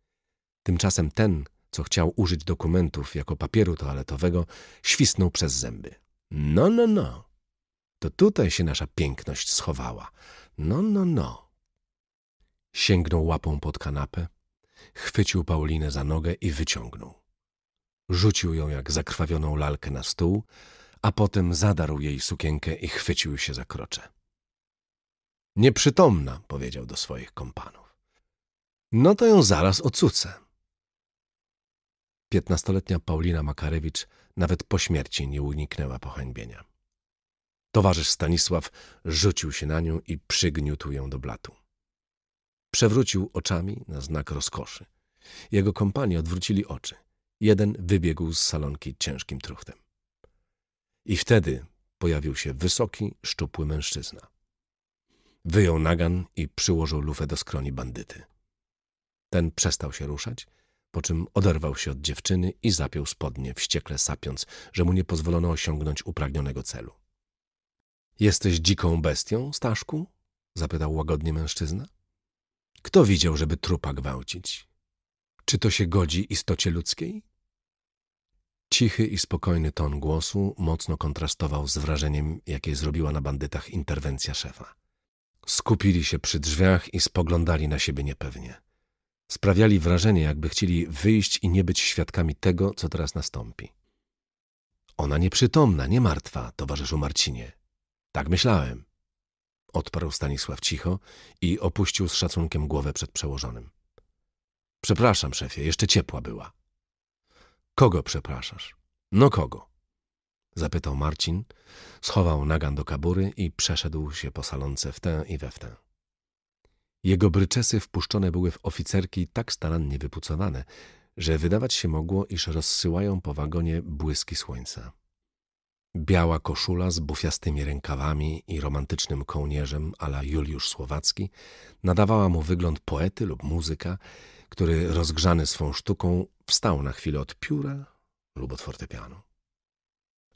Tymczasem ten, co chciał użyć dokumentów jako papieru toaletowego, świsnął przez zęby. No, no, no. To tutaj się nasza piękność schowała. No, no, no. Sięgnął łapą pod kanapę, chwycił Paulinę za nogę i wyciągnął. Rzucił ją jak zakrwawioną lalkę na stół, a potem zadarł jej sukienkę i chwycił się za krocze. Nieprzytomna, powiedział do swoich kompanów. No to ją zaraz ocucę. Piętnastoletnia Paulina Makarewicz nawet po śmierci nie uniknęła pohańbienia. Towarzysz Stanisław rzucił się na nią i przygniótł ją do blatu. Przewrócił oczami na znak rozkoszy. Jego kompanie odwrócili oczy. Jeden wybiegł z salonki ciężkim truchtem. I wtedy pojawił się wysoki, szczupły mężczyzna. Wyjął nagan i przyłożył lufę do skroni bandyty. Ten przestał się ruszać, po czym oderwał się od dziewczyny i zapiął spodnie, wściekle sapiąc, że mu nie pozwolono osiągnąć upragnionego celu. Jesteś dziką bestią, Staszku? zapytał łagodnie mężczyzna. Kto widział, żeby trupa gwałcić? Czy to się godzi istocie ludzkiej? Cichy i spokojny ton głosu mocno kontrastował z wrażeniem, jakie zrobiła na bandytach interwencja szefa. Skupili się przy drzwiach i spoglądali na siebie niepewnie. Sprawiali wrażenie, jakby chcieli wyjść i nie być świadkami tego, co teraz nastąpi. Ona nieprzytomna, nie martwa, towarzyszu Marcinie. Tak myślałem. Odparł Stanisław cicho i opuścił z szacunkiem głowę przed przełożonym. Przepraszam, szefie, jeszcze ciepła była. Kogo przepraszasz? No kogo? Zapytał Marcin, schował nagan do kabury i przeszedł się po salonce w tę i we w tę. Jego bryczesy wpuszczone były w oficerki tak starannie wypucowane, że wydawać się mogło, iż rozsyłają po wagonie błyski słońca. Biała koszula z bufiastymi rękawami i romantycznym kołnierzem ala Juliusz Słowacki nadawała mu wygląd poety lub muzyka, który rozgrzany swą sztuką wstał na chwilę od pióra lub od fortepianu.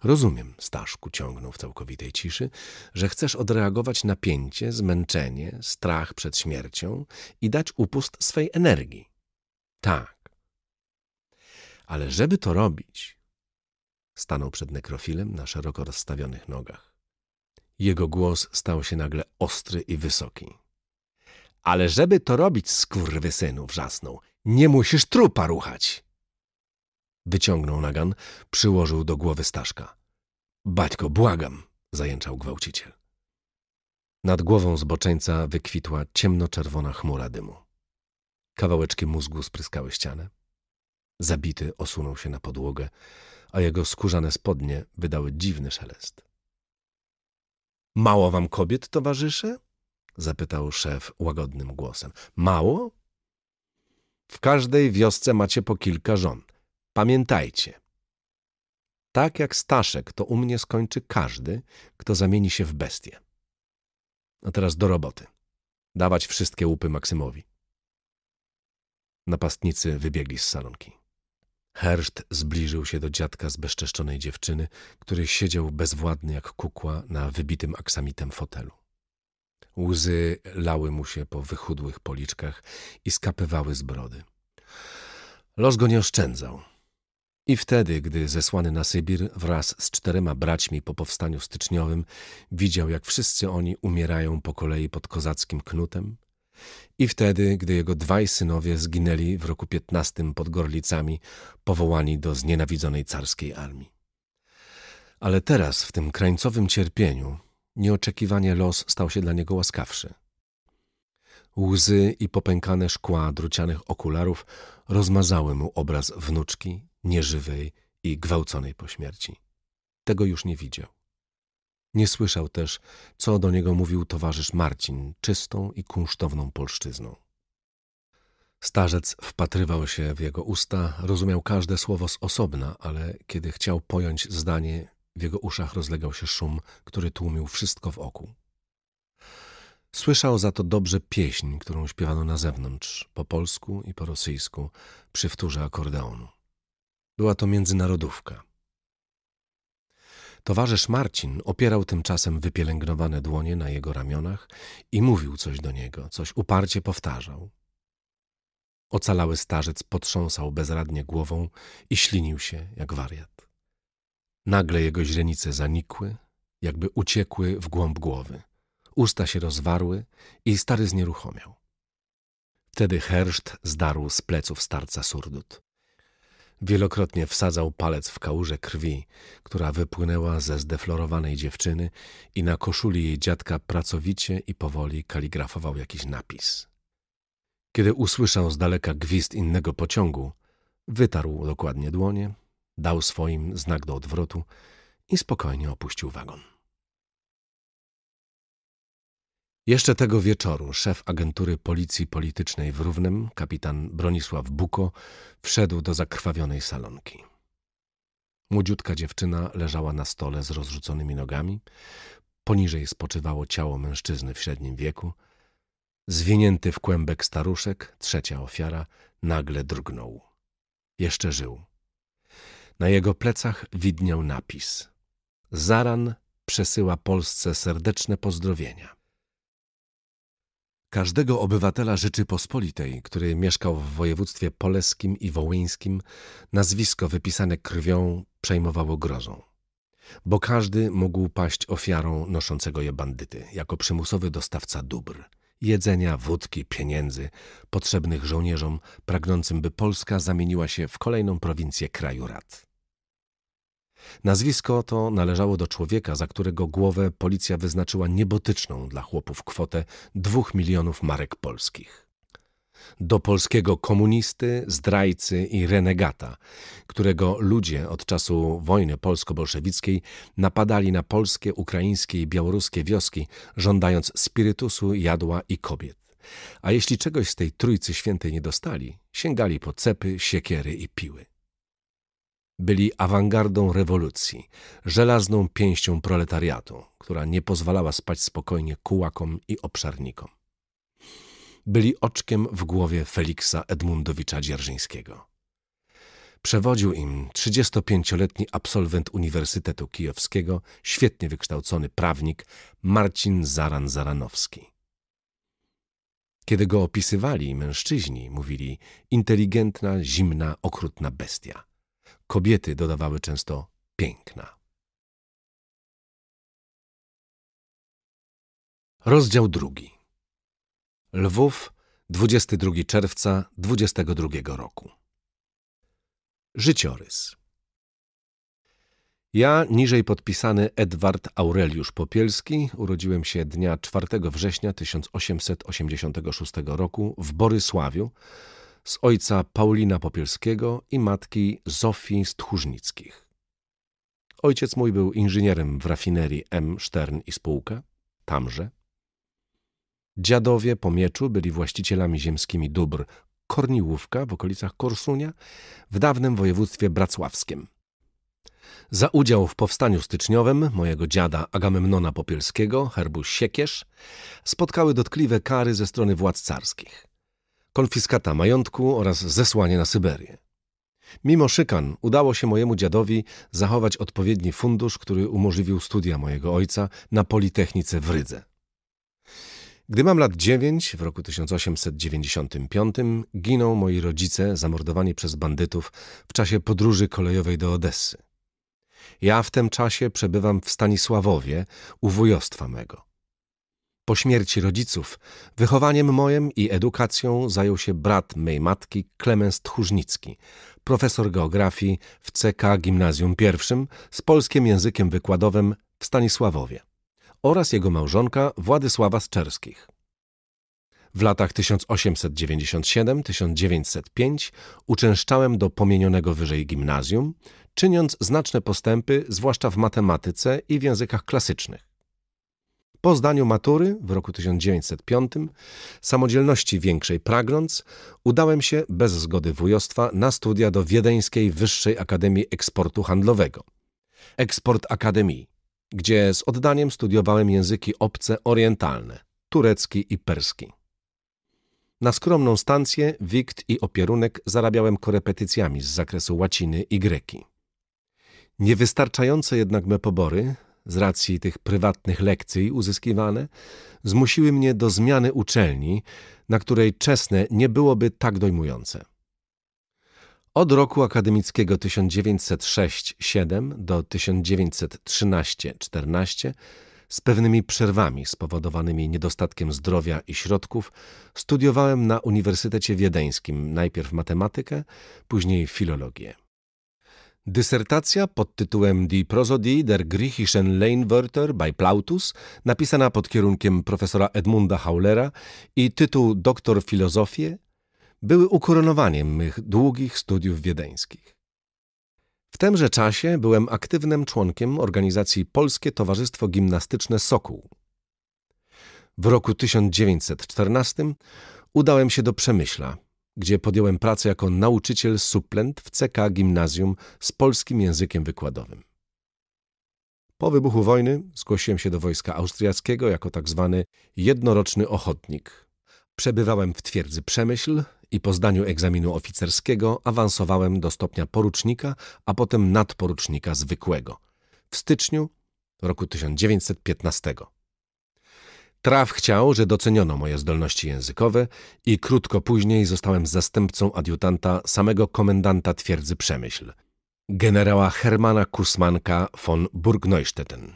Rozumiem, Staszku ciągnął w całkowitej ciszy, że chcesz odreagować napięcie, zmęczenie, strach przed śmiercią i dać upust swej energii. Tak. Ale żeby to robić, stanął przed nekrofilem na szeroko rozstawionych nogach. Jego głos stał się nagle ostry i wysoki. Ale żeby to robić, skurwysynu, wrzasnął, nie musisz trupa ruchać. Wyciągnął nagan, przyłożył do głowy Staszka. Baćko, błagam! zajęczał gwałciciel. Nad głową zboczeńca wykwitła ciemnoczerwona chmura dymu. Kawałeczki mózgu spryskały ścianę. Zabity osunął się na podłogę, a jego skórzane spodnie wydały dziwny szelest. Mało wam kobiet, towarzysze? zapytał szef łagodnym głosem. Mało? W każdej wiosce macie po kilka żon. Pamiętajcie, tak jak Staszek, to u mnie skończy każdy, kto zamieni się w bestię. A teraz do roboty. Dawać wszystkie łupy Maksymowi. Napastnicy wybiegli z salonki. Herszt zbliżył się do dziadka zbezczeszczonej dziewczyny, który siedział bezwładny jak kukła na wybitym aksamitem fotelu. Łzy lały mu się po wychudłych policzkach i skapywały z brody. Los go nie oszczędzał. I wtedy, gdy zesłany na Sybir wraz z czterema braćmi po powstaniu styczniowym widział, jak wszyscy oni umierają po kolei pod kozackim knutem, i wtedy, gdy jego dwaj synowie zginęli w roku piętnastym pod Gorlicami, powołani do znienawidzonej carskiej armii. Ale teraz, w tym krańcowym cierpieniu, nieoczekiwanie los stał się dla niego łaskawszy. Łzy i popękane szkła drucianych okularów rozmazały mu obraz wnuczki, nieżywej i gwałconej po śmierci. Tego już nie widział. Nie słyszał też, co do niego mówił towarzysz Marcin czystą i kunsztowną polszczyzną. Starzec wpatrywał się w jego usta, rozumiał każde słowo z osobna, ale kiedy chciał pojąć zdanie, w jego uszach rozlegał się szum, który tłumił wszystko w oku. Słyszał za to dobrze pieśń, którą śpiewano na zewnątrz, po polsku i po rosyjsku, przy wtórze akordeonu. Była to międzynarodówka. Towarzysz Marcin opierał tymczasem wypielęgnowane dłonie na jego ramionach i mówił coś do niego, coś uparcie powtarzał. Ocalały starzec potrząsał bezradnie głową i ślinił się jak wariat. Nagle jego źrenice zanikły, jakby uciekły w głąb głowy. Usta się rozwarły i stary znieruchomiał. Wtedy herszt zdarł z pleców starca surdut. Wielokrotnie wsadzał palec w kałużę krwi, która wypłynęła ze zdeflorowanej dziewczyny i na koszuli jej dziadka pracowicie i powoli kaligrafował jakiś napis. Kiedy usłyszał z daleka gwizd innego pociągu, wytarł dokładnie dłonie, dał swoim znak do odwrotu i spokojnie opuścił wagon. Jeszcze tego wieczoru szef agentury Policji Politycznej w Równem, kapitan Bronisław Buko, wszedł do zakrwawionej salonki. Młodziutka dziewczyna leżała na stole z rozrzuconymi nogami, poniżej spoczywało ciało mężczyzny w średnim wieku. Zwinięty w kłębek staruszek, trzecia ofiara, nagle drgnął. Jeszcze żył. Na jego plecach widniał napis. Zaran przesyła Polsce serdeczne pozdrowienia. Każdego obywatela Rzeczypospolitej, który mieszkał w województwie poleskim i wołyńskim, nazwisko wypisane krwią przejmowało grozą. Bo każdy mógł paść ofiarą noszącego je bandyty, jako przymusowy dostawca dóbr, jedzenia, wódki, pieniędzy, potrzebnych żołnierzom pragnącym, by Polska zamieniła się w kolejną prowincję kraju rad. Nazwisko to należało do człowieka, za którego głowę policja wyznaczyła niebotyczną dla chłopów kwotę dwóch milionów marek polskich. Do polskiego komunisty, zdrajcy i renegata, którego ludzie od czasu wojny polsko-bolszewickiej napadali na polskie, ukraińskie i białoruskie wioski, żądając spirytusu, jadła i kobiet. A jeśli czegoś z tej trójcy świętej nie dostali, sięgali po cepy, siekiery i piły. Byli awangardą rewolucji, żelazną pięścią proletariatu, która nie pozwalała spać spokojnie kułakom i obszarnikom. Byli oczkiem w głowie Feliksa Edmundowicza Dzierżyńskiego. Przewodził im 35-letni absolwent Uniwersytetu Kijowskiego, świetnie wykształcony prawnik Marcin Zaran-Zaranowski. Kiedy go opisywali mężczyźni, mówili inteligentna, zimna, okrutna bestia kobiety dodawały często piękna. Rozdział drugi. Lwów, 22 czerwca 22 roku. Życiorys. Ja, niżej podpisany Edward Aureliusz Popielski, urodziłem się dnia 4 września 1886 roku w Borysławiu, z ojca Paulina Popielskiego i matki Zofii Stchórnickich. Ojciec mój był inżynierem w rafinerii M. Stern i Spółka, tamże. Dziadowie po mieczu byli właścicielami ziemskimi dóbr Korniłówka w okolicach Korsunia w dawnym województwie bracławskim. Za udział w powstaniu styczniowym mojego dziada Agamemnona Popielskiego, Herbus Siekierz, spotkały dotkliwe kary ze strony władz carskich konfiskata majątku oraz zesłanie na Syberię. Mimo szykan udało się mojemu dziadowi zachować odpowiedni fundusz, który umożliwił studia mojego ojca na Politechnice w Rydze. Gdy mam lat 9, w roku 1895, giną moi rodzice zamordowani przez bandytów w czasie podróży kolejowej do Odessy. Ja w tym czasie przebywam w Stanisławowie u wujostwa mego. Po śmierci rodziców wychowaniem moim i edukacją zajął się brat mej matki Klemens Tchórznicki, profesor geografii w CK Gimnazjum I z polskim językiem wykładowym w Stanisławowie oraz jego małżonka Władysława Czerskich. W latach 1897-1905 uczęszczałem do pomienionego wyżej gimnazjum, czyniąc znaczne postępy, zwłaszcza w matematyce i w językach klasycznych. Po zdaniu matury w roku 1905, samodzielności większej pragnąc, udałem się bez zgody wujostwa na studia do Wiedeńskiej Wyższej Akademii Eksportu Handlowego, Eksport Akademii, gdzie z oddaniem studiowałem języki obce orientalne, turecki i perski. Na skromną stancję, wikt i opierunek zarabiałem korepetycjami z zakresu łaciny i greki. Niewystarczające jednak me pobory z racji tych prywatnych lekcji uzyskiwane, zmusiły mnie do zmiany uczelni, na której czesne nie byłoby tak dojmujące. Od roku akademickiego 1906-7 do 1913-14 z pewnymi przerwami spowodowanymi niedostatkiem zdrowia i środków, studiowałem na Uniwersytecie Wiedeńskim najpierw matematykę, później filologię. Dysertacja pod tytułem Die Prosodie der griechischen Leinwörter by Plautus, napisana pod kierunkiem profesora Edmunda Haulera i tytuł Doktor Filozofie, były ukoronowaniem mych długich studiów wiedeńskich. W tymże czasie byłem aktywnym członkiem organizacji Polskie Towarzystwo Gimnastyczne Sokół. W roku 1914 udałem się do Przemyśla – gdzie podjąłem pracę jako nauczyciel suplent w CK Gimnazjum z polskim językiem wykładowym. Po wybuchu wojny zgłosiłem się do wojska austriackiego jako tak zwany jednoroczny ochotnik. Przebywałem w twierdzy Przemyśl i po zdaniu egzaminu oficerskiego awansowałem do stopnia porucznika, a potem nadporucznika zwykłego. W styczniu roku 1915. Traf chciał, że doceniono moje zdolności językowe i krótko później zostałem zastępcą adiutanta samego komendanta twierdzy Przemyśl, generała Hermana Kusmanka von Burgneustetten.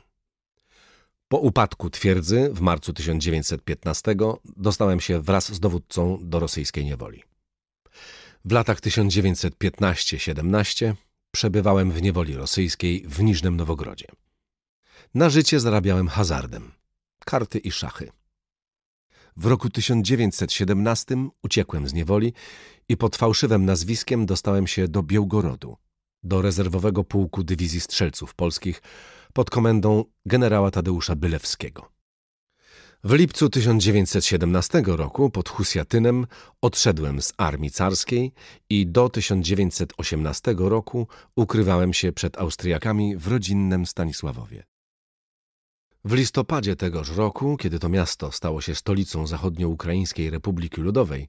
Po upadku twierdzy w marcu 1915 dostałem się wraz z dowódcą do rosyjskiej niewoli. W latach 1915-17 przebywałem w niewoli rosyjskiej w Niżnym Nowogrodzie. Na życie zarabiałem hazardem – karty i szachy. W roku 1917 uciekłem z niewoli i pod fałszywym nazwiskiem dostałem się do Białgorodu, do rezerwowego pułku Dywizji Strzelców Polskich pod komendą generała Tadeusza Bylewskiego. W lipcu 1917 roku pod Husjatynem odszedłem z armii carskiej i do 1918 roku ukrywałem się przed Austriakami w rodzinnym Stanisławowie. W listopadzie tegoż roku, kiedy to miasto stało się stolicą zachodnioukraińskiej Republiki Ludowej,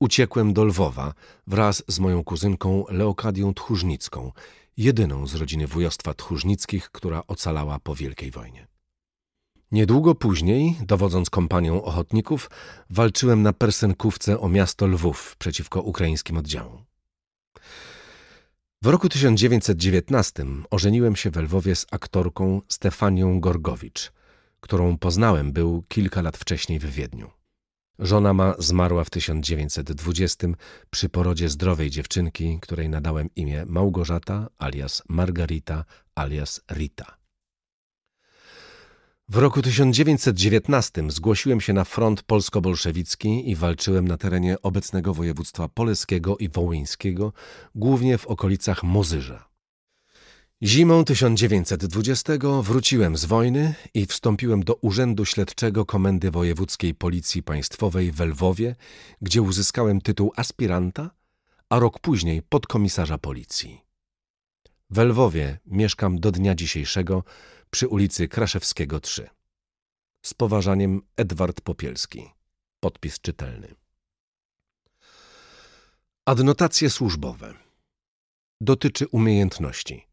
uciekłem do Lwowa wraz z moją kuzynką Leokadią Tchórznicką, jedyną z rodziny wujostwa Tchórznickich, która ocalała po Wielkiej Wojnie. Niedługo później, dowodząc kompanią ochotników, walczyłem na Persenkówce o miasto Lwów przeciwko ukraińskim oddziałom. W roku 1919 ożeniłem się w Lwowie z aktorką Stefanią Gorgowicz, którą poznałem był kilka lat wcześniej w Wiedniu. Żona ma zmarła w 1920 przy porodzie zdrowej dziewczynki, której nadałem imię Małgorzata alias Margarita alias Rita. W roku 1919 zgłosiłem się na front polsko-bolszewicki i walczyłem na terenie obecnego województwa polskiego i wołyńskiego, głównie w okolicach Mozyża. Zimą 1920 wróciłem z wojny i wstąpiłem do Urzędu Śledczego Komendy Wojewódzkiej Policji Państwowej w Lwowie, gdzie uzyskałem tytuł aspiranta, a rok później podkomisarza policji. W Lwowie mieszkam do dnia dzisiejszego, przy ulicy Kraszewskiego 3. Z poważaniem Edward Popielski. Podpis czytelny. Adnotacje służbowe. Dotyczy umiejętności.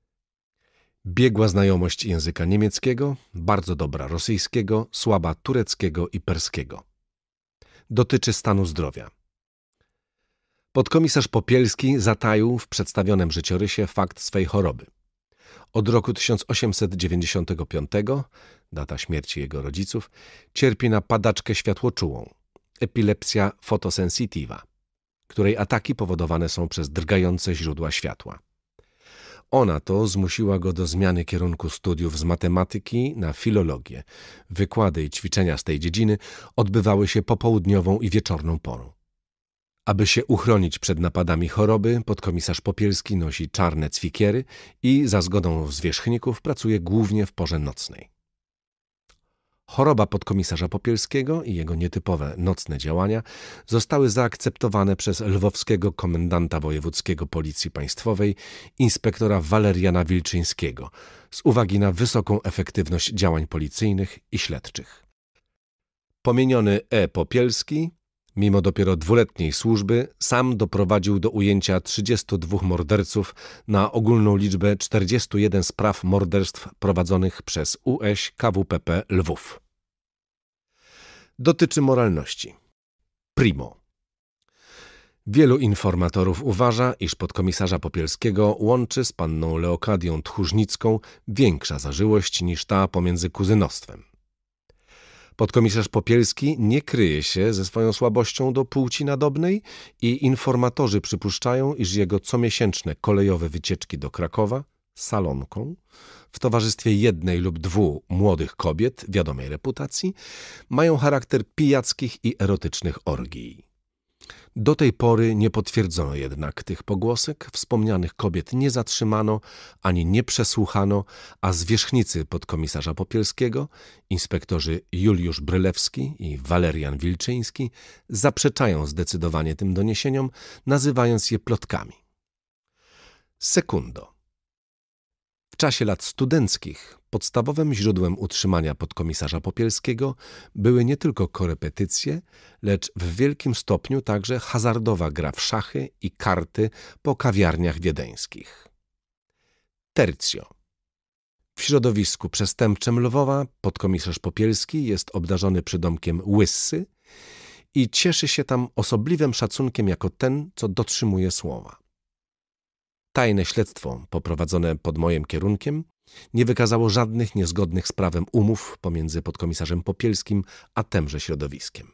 Biegła znajomość języka niemieckiego, bardzo dobra rosyjskiego, słaba tureckiego i perskiego. Dotyczy stanu zdrowia. Podkomisarz Popielski zataił w przedstawionym życiorysie fakt swej choroby – od roku 1895, data śmierci jego rodziców, cierpi na padaczkę światłoczułą, epilepsja fotosensitiva, której ataki powodowane są przez drgające źródła światła. Ona to zmusiła go do zmiany kierunku studiów z matematyki na filologię. Wykłady i ćwiczenia z tej dziedziny odbywały się popołudniową i wieczorną porą. Aby się uchronić przed napadami choroby, podkomisarz Popielski nosi czarne cwikiery i za zgodą zwierzchników pracuje głównie w porze nocnej. Choroba podkomisarza Popielskiego i jego nietypowe nocne działania zostały zaakceptowane przez lwowskiego komendanta wojewódzkiego Policji Państwowej inspektora Waleriana Wilczyńskiego z uwagi na wysoką efektywność działań policyjnych i śledczych. Pomieniony E. Popielski Mimo dopiero dwuletniej służby, sam doprowadził do ujęcia 32 morderców na ogólną liczbę 41 spraw morderstw prowadzonych przez UŚ KWPP Lwów. Dotyczy moralności. Primo. Wielu informatorów uważa, iż podkomisarza Popielskiego łączy z panną Leokadią Tchórznicką większa zażyłość niż ta pomiędzy kuzynostwem. Podkomisarz Popielski nie kryje się ze swoją słabością do płci nadobnej i informatorzy przypuszczają, iż jego comiesięczne kolejowe wycieczki do Krakowa salonką w towarzystwie jednej lub dwóch młodych kobiet wiadomej reputacji mają charakter pijackich i erotycznych orgii. Do tej pory nie potwierdzono jednak tych pogłosek, wspomnianych kobiet nie zatrzymano ani nie przesłuchano, a zwierzchnicy podkomisarza Popielskiego, inspektorzy Juliusz Brylewski i Walerian Wilczyński zaprzeczają zdecydowanie tym doniesieniom, nazywając je plotkami. Sekundo. W czasie lat studenckich podstawowym źródłem utrzymania podkomisarza Popielskiego były nie tylko korepetycje, lecz w wielkim stopniu także hazardowa gra w szachy i karty po kawiarniach wiedeńskich. Tercio. W środowisku przestępczym Lwowa podkomisarz Popielski jest obdarzony przydomkiem Łyssy i cieszy się tam osobliwym szacunkiem jako ten, co dotrzymuje słowa. Tajne śledztwo poprowadzone pod moim kierunkiem nie wykazało żadnych niezgodnych z prawem umów pomiędzy podkomisarzem Popielskim a tymże środowiskiem.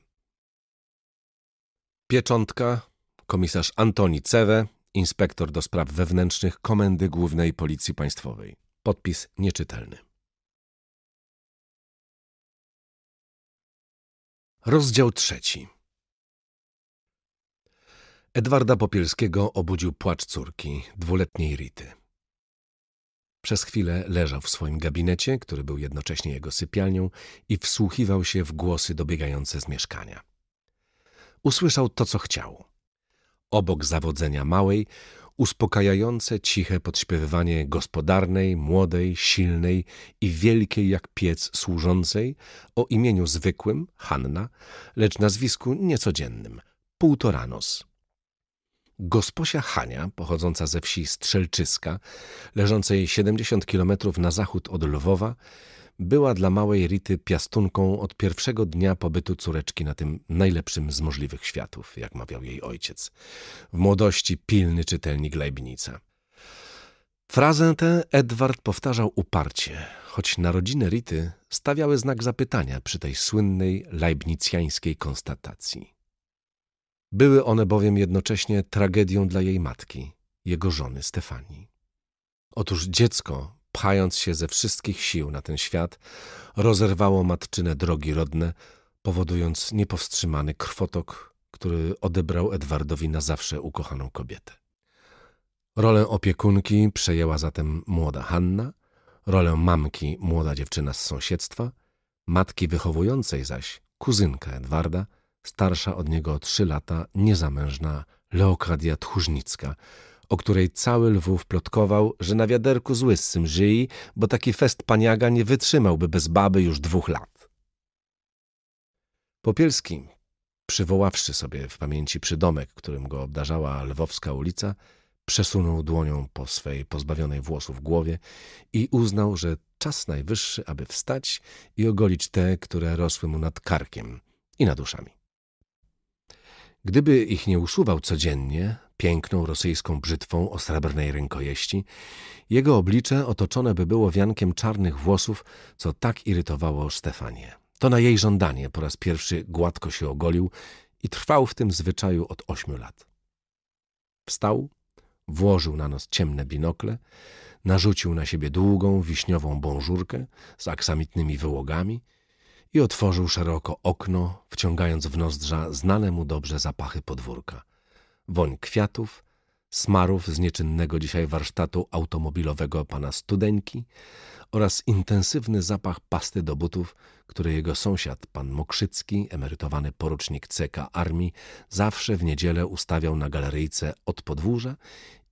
Pieczątka, komisarz Antoni Cewe, inspektor do spraw wewnętrznych Komendy Głównej Policji Państwowej. Podpis nieczytelny. Rozdział trzeci. Edwarda Popielskiego obudził płacz córki, dwuletniej Rity. Przez chwilę leżał w swoim gabinecie, który był jednocześnie jego sypialnią, i wsłuchiwał się w głosy dobiegające z mieszkania. Usłyszał to, co chciał. Obok zawodzenia małej, uspokajające, ciche podśpiewywanie gospodarnej, młodej, silnej i wielkiej jak piec służącej o imieniu zwykłym, Hanna, lecz nazwisku niecodziennym, Półtoranos. Gosposia Hania, pochodząca ze wsi Strzelczyska, leżącej 70 km na zachód od Lwowa, była dla małej Rity piastunką od pierwszego dnia pobytu córeczki na tym najlepszym z możliwych światów, jak mawiał jej ojciec. W młodości pilny czytelnik Leibnica. Frazę tę Edward powtarzał uparcie, choć narodziny Rity stawiały znak zapytania przy tej słynnej leibnicjańskiej konstatacji. Były one bowiem jednocześnie tragedią dla jej matki, jego żony Stefanii. Otóż dziecko, pchając się ze wszystkich sił na ten świat, rozerwało matczyne drogi rodne, powodując niepowstrzymany krwotok, który odebrał Edwardowi na zawsze ukochaną kobietę. Rolę opiekunki przejęła zatem młoda Hanna, rolę mamki młoda dziewczyna z sąsiedztwa, matki wychowującej zaś kuzynka Edwarda – starsza od niego o trzy lata, niezamężna Leokradia Tchórznicka, o której cały Lwów plotkował, że na wiaderku z Łyssym żyi, bo taki fest paniaga nie wytrzymałby bez baby już dwóch lat. Popielski, przywoławszy sobie w pamięci przydomek, którym go obdarzała lwowska ulica, przesunął dłonią po swej pozbawionej włosów głowie i uznał, że czas najwyższy, aby wstać i ogolić te, które rosły mu nad karkiem i nad uszami. Gdyby ich nie usuwał codziennie, piękną rosyjską brzytwą o srebrnej rękojeści, jego oblicze otoczone by było wiankiem czarnych włosów, co tak irytowało Stefanię. To na jej żądanie po raz pierwszy gładko się ogolił i trwał w tym zwyczaju od ośmiu lat. Wstał, włożył na nos ciemne binokle, narzucił na siebie długą, wiśniową bążurkę z aksamitnymi wyłogami i otworzył szeroko okno, wciągając w nozdrza znane mu dobrze zapachy podwórka. Woń kwiatów, smarów z nieczynnego dzisiaj warsztatu automobilowego pana Studenki oraz intensywny zapach pasty do butów, który jego sąsiad, pan Mokrzycki, emerytowany porucznik CK Armii, zawsze w niedzielę ustawiał na galeryjce od podwórza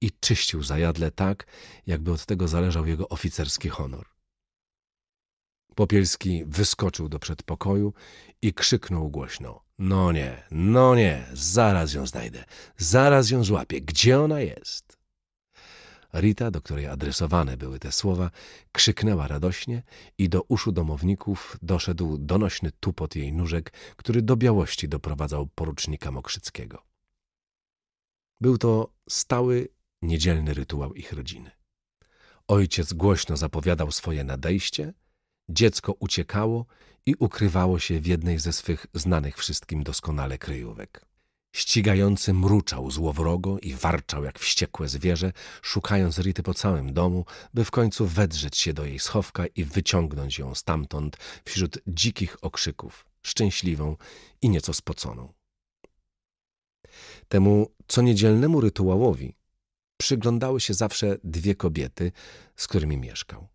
i czyścił zajadle tak, jakby od tego zależał jego oficerski honor. Popielski wyskoczył do przedpokoju i krzyknął głośno. No nie, no nie, zaraz ją znajdę, zaraz ją złapię, gdzie ona jest? Rita, do której adresowane były te słowa, krzyknęła radośnie i do uszu domowników doszedł donośny tupot jej nóżek, który do białości doprowadzał porucznika Mokrzyckiego. Był to stały, niedzielny rytuał ich rodziny. Ojciec głośno zapowiadał swoje nadejście, Dziecko uciekało i ukrywało się w jednej ze swych znanych wszystkim doskonale kryjówek. Ścigający mruczał złowrogo i warczał jak wściekłe zwierzę, szukając Rity po całym domu, by w końcu wedrzeć się do jej schowka i wyciągnąć ją stamtąd wśród dzikich okrzyków, szczęśliwą i nieco spoconą. Temu coniedzielnemu rytuałowi przyglądały się zawsze dwie kobiety, z którymi mieszkał.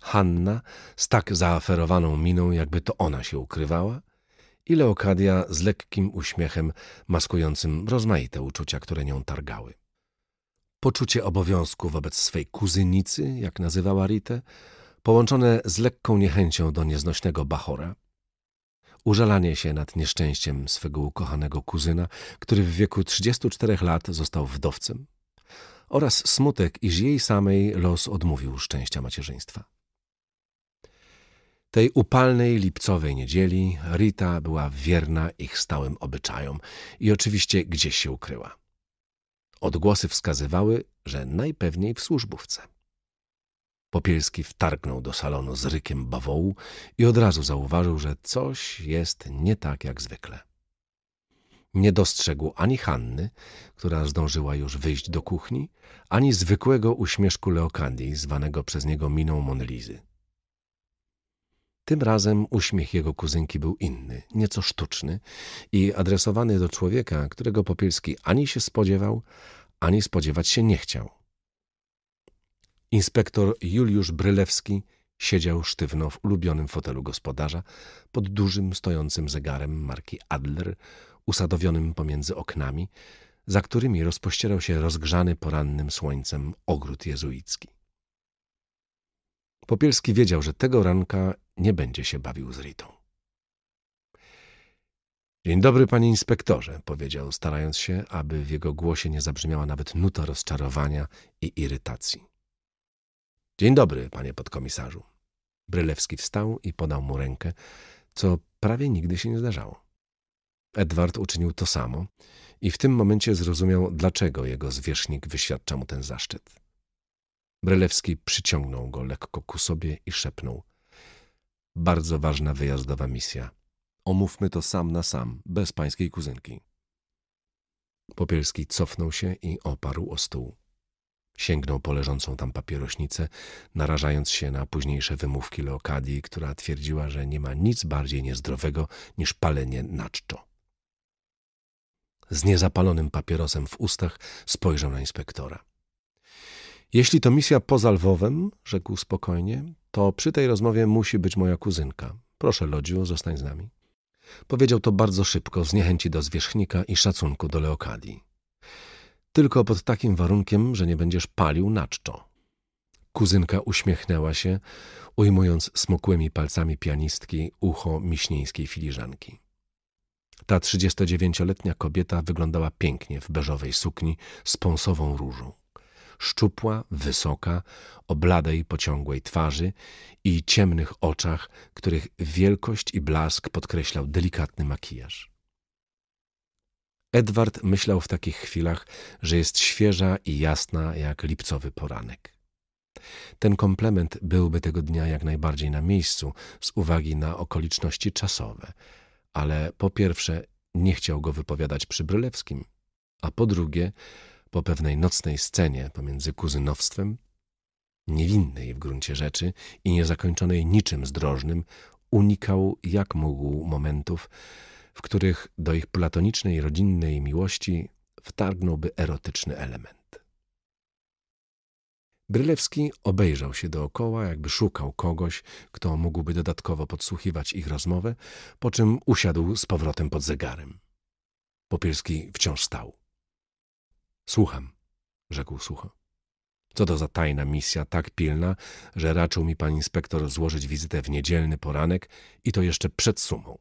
Hanna z tak zaaferowaną miną, jakby to ona się ukrywała, i Leokadia z lekkim uśmiechem maskującym rozmaite uczucia, które nią targały. Poczucie obowiązku wobec swej kuzynicy, jak nazywała Ritę, połączone z lekką niechęcią do nieznośnego Bachora, użalanie się nad nieszczęściem swego ukochanego kuzyna, który w wieku 34 lat został wdowcem, oraz smutek, iż jej samej los odmówił szczęścia macierzyństwa. Tej upalnej lipcowej niedzieli Rita była wierna ich stałym obyczajom i oczywiście gdzieś się ukryła. Odgłosy wskazywały, że najpewniej w służbówce. Popielski wtargnął do salonu z rykiem bawołu i od razu zauważył, że coś jest nie tak jak zwykle. Nie dostrzegł ani Hanny, która zdążyła już wyjść do kuchni, ani zwykłego uśmieszku Leokandii, zwanego przez niego miną Monlizy. Tym razem uśmiech jego kuzynki był inny, nieco sztuczny i adresowany do człowieka, którego Popielski ani się spodziewał, ani spodziewać się nie chciał. Inspektor Juliusz Brylewski siedział sztywno w ulubionym fotelu gospodarza pod dużym stojącym zegarem marki Adler, usadowionym pomiędzy oknami, za którymi rozpościerał się rozgrzany porannym słońcem ogród jezuicki. Popielski wiedział, że tego ranka nie będzie się bawił z Ritą. Dzień dobry, panie inspektorze, powiedział, starając się, aby w jego głosie nie zabrzmiała nawet nuta rozczarowania i irytacji. Dzień dobry, panie podkomisarzu. Brylewski wstał i podał mu rękę, co prawie nigdy się nie zdarzało. Edward uczynił to samo i w tym momencie zrozumiał, dlaczego jego zwierzchnik wyświadcza mu ten zaszczyt. Brelewski przyciągnął go lekko ku sobie i szepnął. Bardzo ważna wyjazdowa misja. Omówmy to sam na sam, bez pańskiej kuzynki. Popielski cofnął się i oparł o stół. Sięgnął po leżącą tam papierośnicę, narażając się na późniejsze wymówki Leokadii, która twierdziła, że nie ma nic bardziej niezdrowego niż palenie na czczo. Z niezapalonym papierosem w ustach spojrzał na inspektora. Jeśli to misja poza Lwowem, rzekł spokojnie, to przy tej rozmowie musi być moja kuzynka. Proszę, Lodziu, zostań z nami. Powiedział to bardzo szybko, z niechęci do zwierzchnika i szacunku do Leokadii. Tylko pod takim warunkiem, że nie będziesz palił na czczo. Kuzynka uśmiechnęła się, ujmując smukłymi palcami pianistki ucho miśnieńskiej filiżanki. Ta 39-letnia kobieta wyglądała pięknie w beżowej sukni z pąsową różą szczupła, wysoka, o bladej, pociągłej twarzy i ciemnych oczach, których wielkość i blask podkreślał delikatny makijaż. Edward myślał w takich chwilach, że jest świeża i jasna jak lipcowy poranek. Ten komplement byłby tego dnia jak najbardziej na miejscu z uwagi na okoliczności czasowe, ale po pierwsze nie chciał go wypowiadać przy Brylewskim, a po drugie po pewnej nocnej scenie pomiędzy kuzynowstwem, niewinnej w gruncie rzeczy i niezakończonej niczym zdrożnym, unikał jak mógł momentów, w których do ich platonicznej rodzinnej miłości wtargnąłby erotyczny element. Brylewski obejrzał się dookoła, jakby szukał kogoś, kto mógłby dodatkowo podsłuchiwać ich rozmowę, po czym usiadł z powrotem pod zegarem. Popielski wciąż stał. Słucham, rzekł sucho. Co to za tajna misja, tak pilna, że raczył mi pan inspektor złożyć wizytę w niedzielny poranek i to jeszcze przed sumą.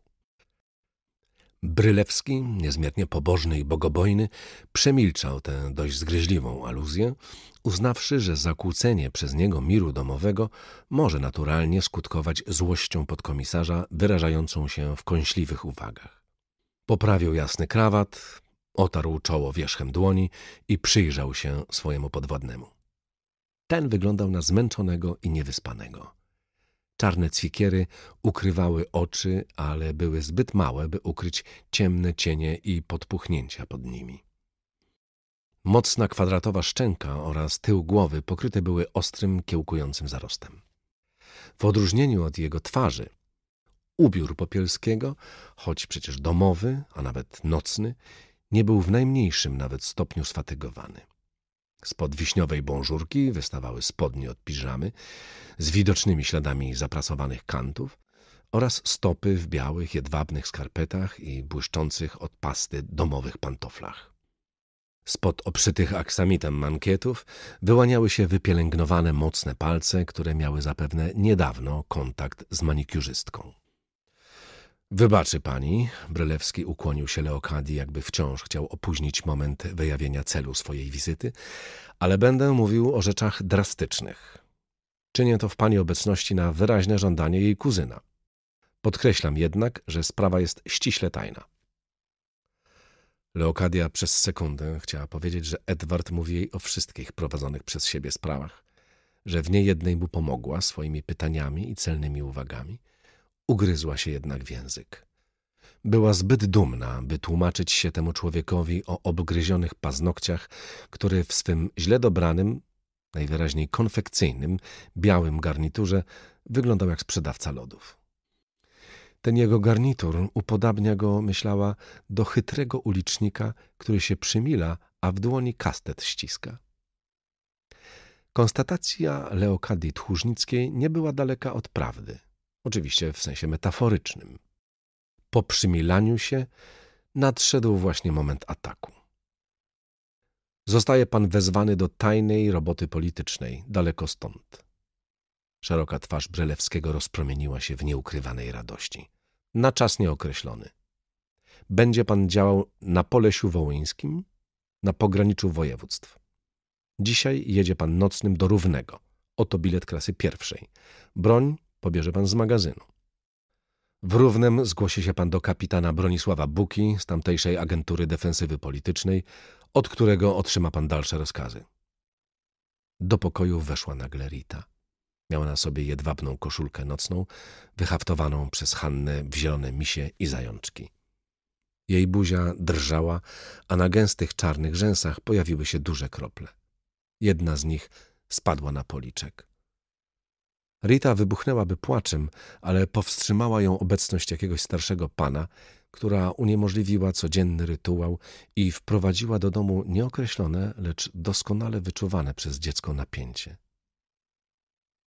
Brylewski, niezmiernie pobożny i bogobojny, przemilczał tę dość zgryźliwą aluzję, uznawszy, że zakłócenie przez niego miru domowego może naturalnie skutkować złością podkomisarza wyrażającą się w kąśliwych uwagach. Poprawił jasny krawat, Otarł czoło wierzchem dłoni i przyjrzał się swojemu podwładnemu. Ten wyglądał na zmęczonego i niewyspanego. Czarne cwikiery ukrywały oczy, ale były zbyt małe, by ukryć ciemne cienie i podpuchnięcia pod nimi. Mocna kwadratowa szczęka oraz tył głowy pokryte były ostrym, kiełkującym zarostem. W odróżnieniu od jego twarzy, ubiór popielskiego, choć przecież domowy, a nawet nocny, nie był w najmniejszym nawet stopniu sfatygowany. Spod wiśniowej bążurki wystawały spodnie od piżamy z widocznymi śladami zaprasowanych kantów oraz stopy w białych, jedwabnych skarpetach i błyszczących od pasty domowych pantoflach. Spod obszytych aksamitem mankietów wyłaniały się wypielęgnowane mocne palce, które miały zapewne niedawno kontakt z manikiurzystką. Wybaczy pani, Brylewski ukłonił się Leokadii, jakby wciąż chciał opóźnić moment wyjawienia celu swojej wizyty, ale będę mówił o rzeczach drastycznych. Czynię to w pani obecności na wyraźne żądanie jej kuzyna. Podkreślam jednak, że sprawa jest ściśle tajna. Leokadia przez sekundę chciała powiedzieć, że Edward mówi jej o wszystkich prowadzonych przez siebie sprawach, że w niejednej mu pomogła swoimi pytaniami i celnymi uwagami – Ugryzła się jednak w język. Była zbyt dumna, by tłumaczyć się temu człowiekowi o obgryzionych paznokciach, który w swym źle dobranym, najwyraźniej konfekcyjnym, białym garniturze wyglądał jak sprzedawca lodów. Ten jego garnitur upodabnia go, myślała, do chytrego ulicznika, który się przymila, a w dłoni kastet ściska. Konstatacja Leokadii Tchórznickiej nie była daleka od prawdy – oczywiście w sensie metaforycznym. Po przymilaniu się nadszedł właśnie moment ataku. Zostaje pan wezwany do tajnej roboty politycznej, daleko stąd. Szeroka twarz Brzelewskiego rozpromieniła się w nieukrywanej radości. Na czas nieokreślony. Będzie pan działał na Polesiu Wołyńskim, na pograniczu województw. Dzisiaj jedzie pan nocnym do Równego. Oto bilet klasy pierwszej. Broń pobierze pan z magazynu. W równem zgłosi się pan do kapitana Bronisława Buki z tamtejszej agentury defensywy politycznej, od którego otrzyma pan dalsze rozkazy. Do pokoju weszła nagle Rita. Miała na sobie jedwabną koszulkę nocną, wyhaftowaną przez Hannę w zielone misie i zajączki. Jej buzia drżała, a na gęstych czarnych rzęsach pojawiły się duże krople. Jedna z nich spadła na policzek. Rita wybuchnęłaby płaczem, ale powstrzymała ją obecność jakiegoś starszego pana, która uniemożliwiła codzienny rytuał i wprowadziła do domu nieokreślone, lecz doskonale wyczuwane przez dziecko napięcie.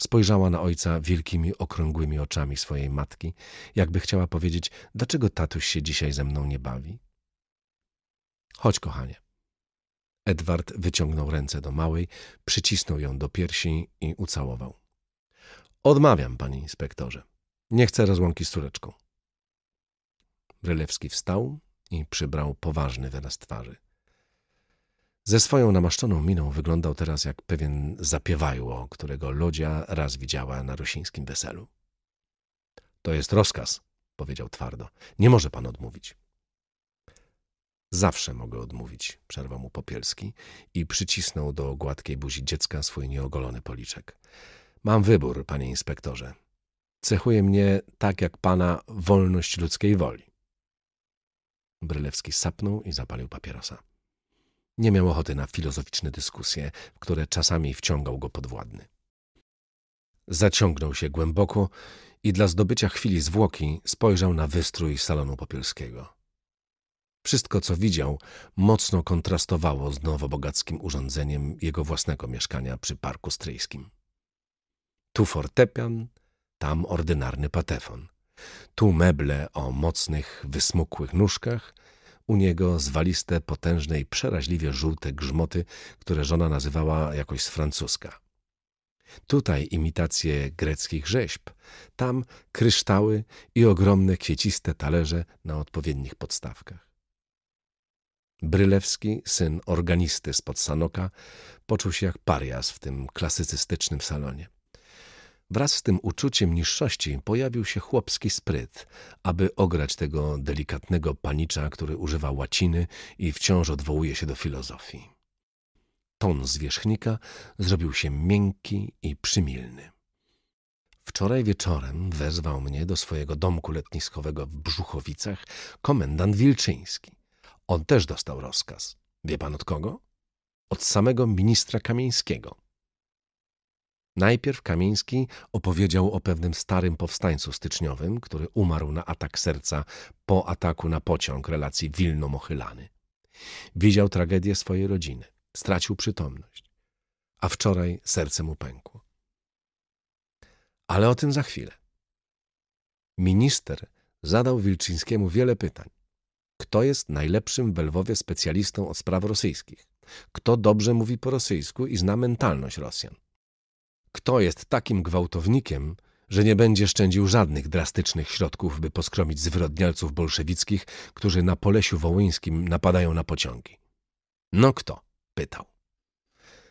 Spojrzała na ojca wielkimi, okrągłymi oczami swojej matki, jakby chciała powiedzieć, dlaczego tatuś się dzisiaj ze mną nie bawi. Chodź, kochanie. Edward wyciągnął ręce do małej, przycisnął ją do piersi i ucałował. Odmawiam, panie inspektorze. Nie chcę rozłąki z córeczką. Brylewski wstał i przybrał poważny wyraz twarzy. Ze swoją namaszczoną miną wyglądał teraz jak pewien zapiewajło, którego Lodzia raz widziała na rosińskim weselu. To jest rozkaz, powiedział twardo. Nie może pan odmówić. Zawsze mogę odmówić, przerwał mu Popielski i przycisnął do gładkiej buzi dziecka swój nieogolony policzek. Mam wybór, panie inspektorze. Cechuje mnie, tak jak pana, wolność ludzkiej woli. Brylewski sapnął i zapalił papierosa. Nie miał ochoty na filozoficzne dyskusje, w które czasami wciągał go podwładny. Zaciągnął się głęboko i dla zdobycia chwili zwłoki spojrzał na wystrój salonu popielskiego. Wszystko, co widział, mocno kontrastowało z nowobogackim urządzeniem jego własnego mieszkania przy Parku Stryjskim. Tu fortepian, tam ordynarny patefon. Tu meble o mocnych, wysmukłych nóżkach, u niego zwaliste, potężne i przeraźliwie żółte grzmoty, które żona nazywała jakoś z francuska. Tutaj imitacje greckich rzeźb, tam kryształy i ogromne kwieciste talerze na odpowiednich podstawkach. Brylewski, syn organisty z Sanoka, poczuł się jak parias w tym klasycystycznym salonie. Wraz z tym uczuciem niższości pojawił się chłopski spryt, aby ograć tego delikatnego panicza, który używa łaciny i wciąż odwołuje się do filozofii. Ton zwierzchnika zrobił się miękki i przymilny. Wczoraj wieczorem wezwał mnie do swojego domku letniskowego w Brzuchowicach komendant Wilczyński. On też dostał rozkaz. Wie pan od kogo? Od samego ministra Kamieńskiego. Najpierw Kamiński opowiedział o pewnym starym powstańcu styczniowym, który umarł na atak serca po ataku na pociąg relacji Wilno-Mochylany. Widział tragedię swojej rodziny, stracił przytomność, a wczoraj serce mu pękło. Ale o tym za chwilę. Minister zadał Wilczyńskiemu wiele pytań. Kto jest najlepszym w Lwowie specjalistą od spraw rosyjskich? Kto dobrze mówi po rosyjsku i zna mentalność Rosjan? Kto jest takim gwałtownikiem, że nie będzie szczędził żadnych drastycznych środków, by poskromić zwyrodnialców bolszewickich, którzy na Polesiu Wołyńskim napadają na pociągi? No kto? pytał.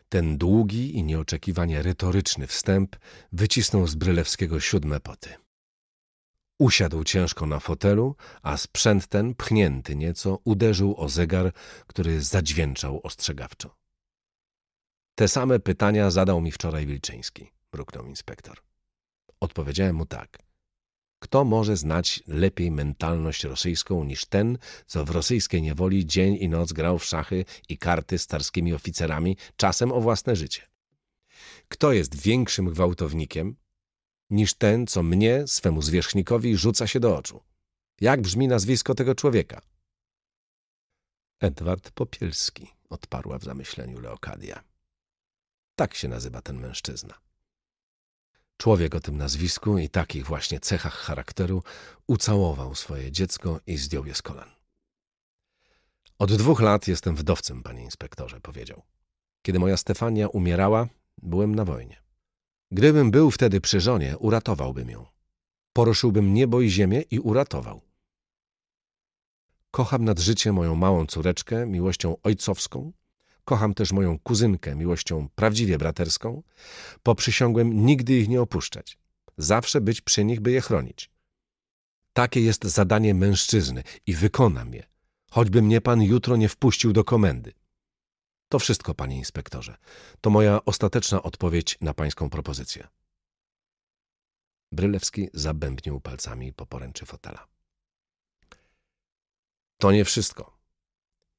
Ten długi i nieoczekiwanie retoryczny wstęp wycisnął z Brylewskiego siódme poty. Usiadł ciężko na fotelu, a sprzęt ten, pchnięty nieco, uderzył o zegar, który zadźwięczał ostrzegawczo. Te same pytania zadał mi wczoraj Wilczyński, mruknął inspektor. Odpowiedziałem mu tak. Kto może znać lepiej mentalność rosyjską niż ten, co w rosyjskiej niewoli dzień i noc grał w szachy i karty z starskimi oficerami, czasem o własne życie? Kto jest większym gwałtownikiem niż ten, co mnie, swemu zwierzchnikowi, rzuca się do oczu? Jak brzmi nazwisko tego człowieka? Edward Popielski, odparła w zamyśleniu Leokadia. Tak się nazywa ten mężczyzna. Człowiek o tym nazwisku i takich właśnie cechach charakteru ucałował swoje dziecko i zdjął je z kolan. Od dwóch lat jestem wdowcem, panie inspektorze, powiedział. Kiedy moja Stefania umierała, byłem na wojnie. Gdybym był wtedy przy żonie, uratowałbym ją. Poruszyłbym niebo i ziemię i uratował. Kocham nad życie moją małą córeczkę miłością ojcowską, Kocham też moją kuzynkę miłością prawdziwie braterską. Poprzysiągłem nigdy ich nie opuszczać. Zawsze być przy nich, by je chronić. Takie jest zadanie mężczyzny i wykonam je, choćby mnie pan jutro nie wpuścił do komendy. To wszystko, panie inspektorze. To moja ostateczna odpowiedź na pańską propozycję. Brylewski zabębnił palcami po poręczy fotela. To nie wszystko.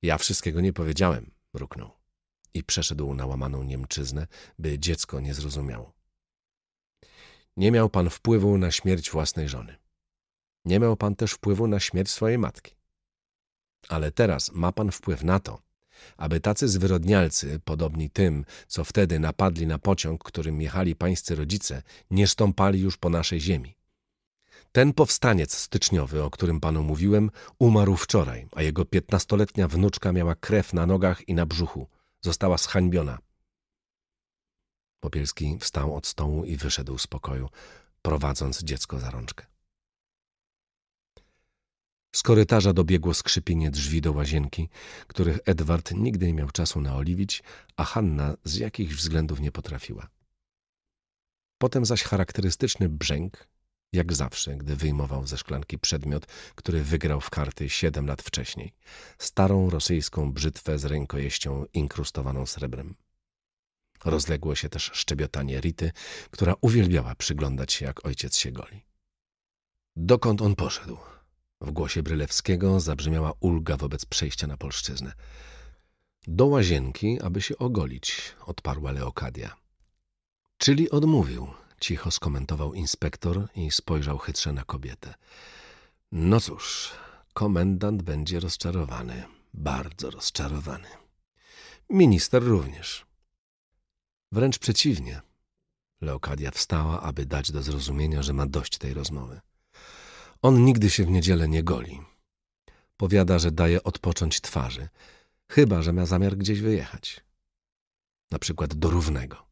Ja wszystkiego nie powiedziałem, mruknął i przeszedł na łamaną Niemczyznę, by dziecko nie zrozumiało. Nie miał pan wpływu na śmierć własnej żony. Nie miał pan też wpływu na śmierć swojej matki. Ale teraz ma pan wpływ na to, aby tacy zwyrodnialcy, podobni tym, co wtedy napadli na pociąg, którym jechali pańscy rodzice, nie stąpali już po naszej ziemi. Ten powstaniec styczniowy, o którym panu mówiłem, umarł wczoraj, a jego piętnastoletnia wnuczka miała krew na nogach i na brzuchu. Została zhańbiona. Popielski wstał od stołu i wyszedł z pokoju, prowadząc dziecko za rączkę. Z korytarza dobiegło skrzypienie drzwi do łazienki, których Edward nigdy nie miał czasu naoliwić, a Hanna z jakichś względów nie potrafiła. Potem zaś charakterystyczny brzęk, jak zawsze, gdy wyjmował ze szklanki przedmiot, który wygrał w karty siedem lat wcześniej. Starą rosyjską brzytwę z rękojeścią inkrustowaną srebrem. Rozległo się też szczebiotanie Rity, która uwielbiała przyglądać się, jak ojciec się goli. Dokąd on poszedł? W głosie Brylewskiego zabrzmiała ulga wobec przejścia na polszczyznę. Do łazienki, aby się ogolić, odparła Leokadia. Czyli odmówił, cicho skomentował inspektor i spojrzał chytrze na kobietę. No cóż, komendant będzie rozczarowany, bardzo rozczarowany. Minister również. Wręcz przeciwnie. Leokadia wstała, aby dać do zrozumienia, że ma dość tej rozmowy. On nigdy się w niedzielę nie goli. Powiada, że daje odpocząć twarzy, chyba że ma zamiar gdzieś wyjechać. Na przykład do równego.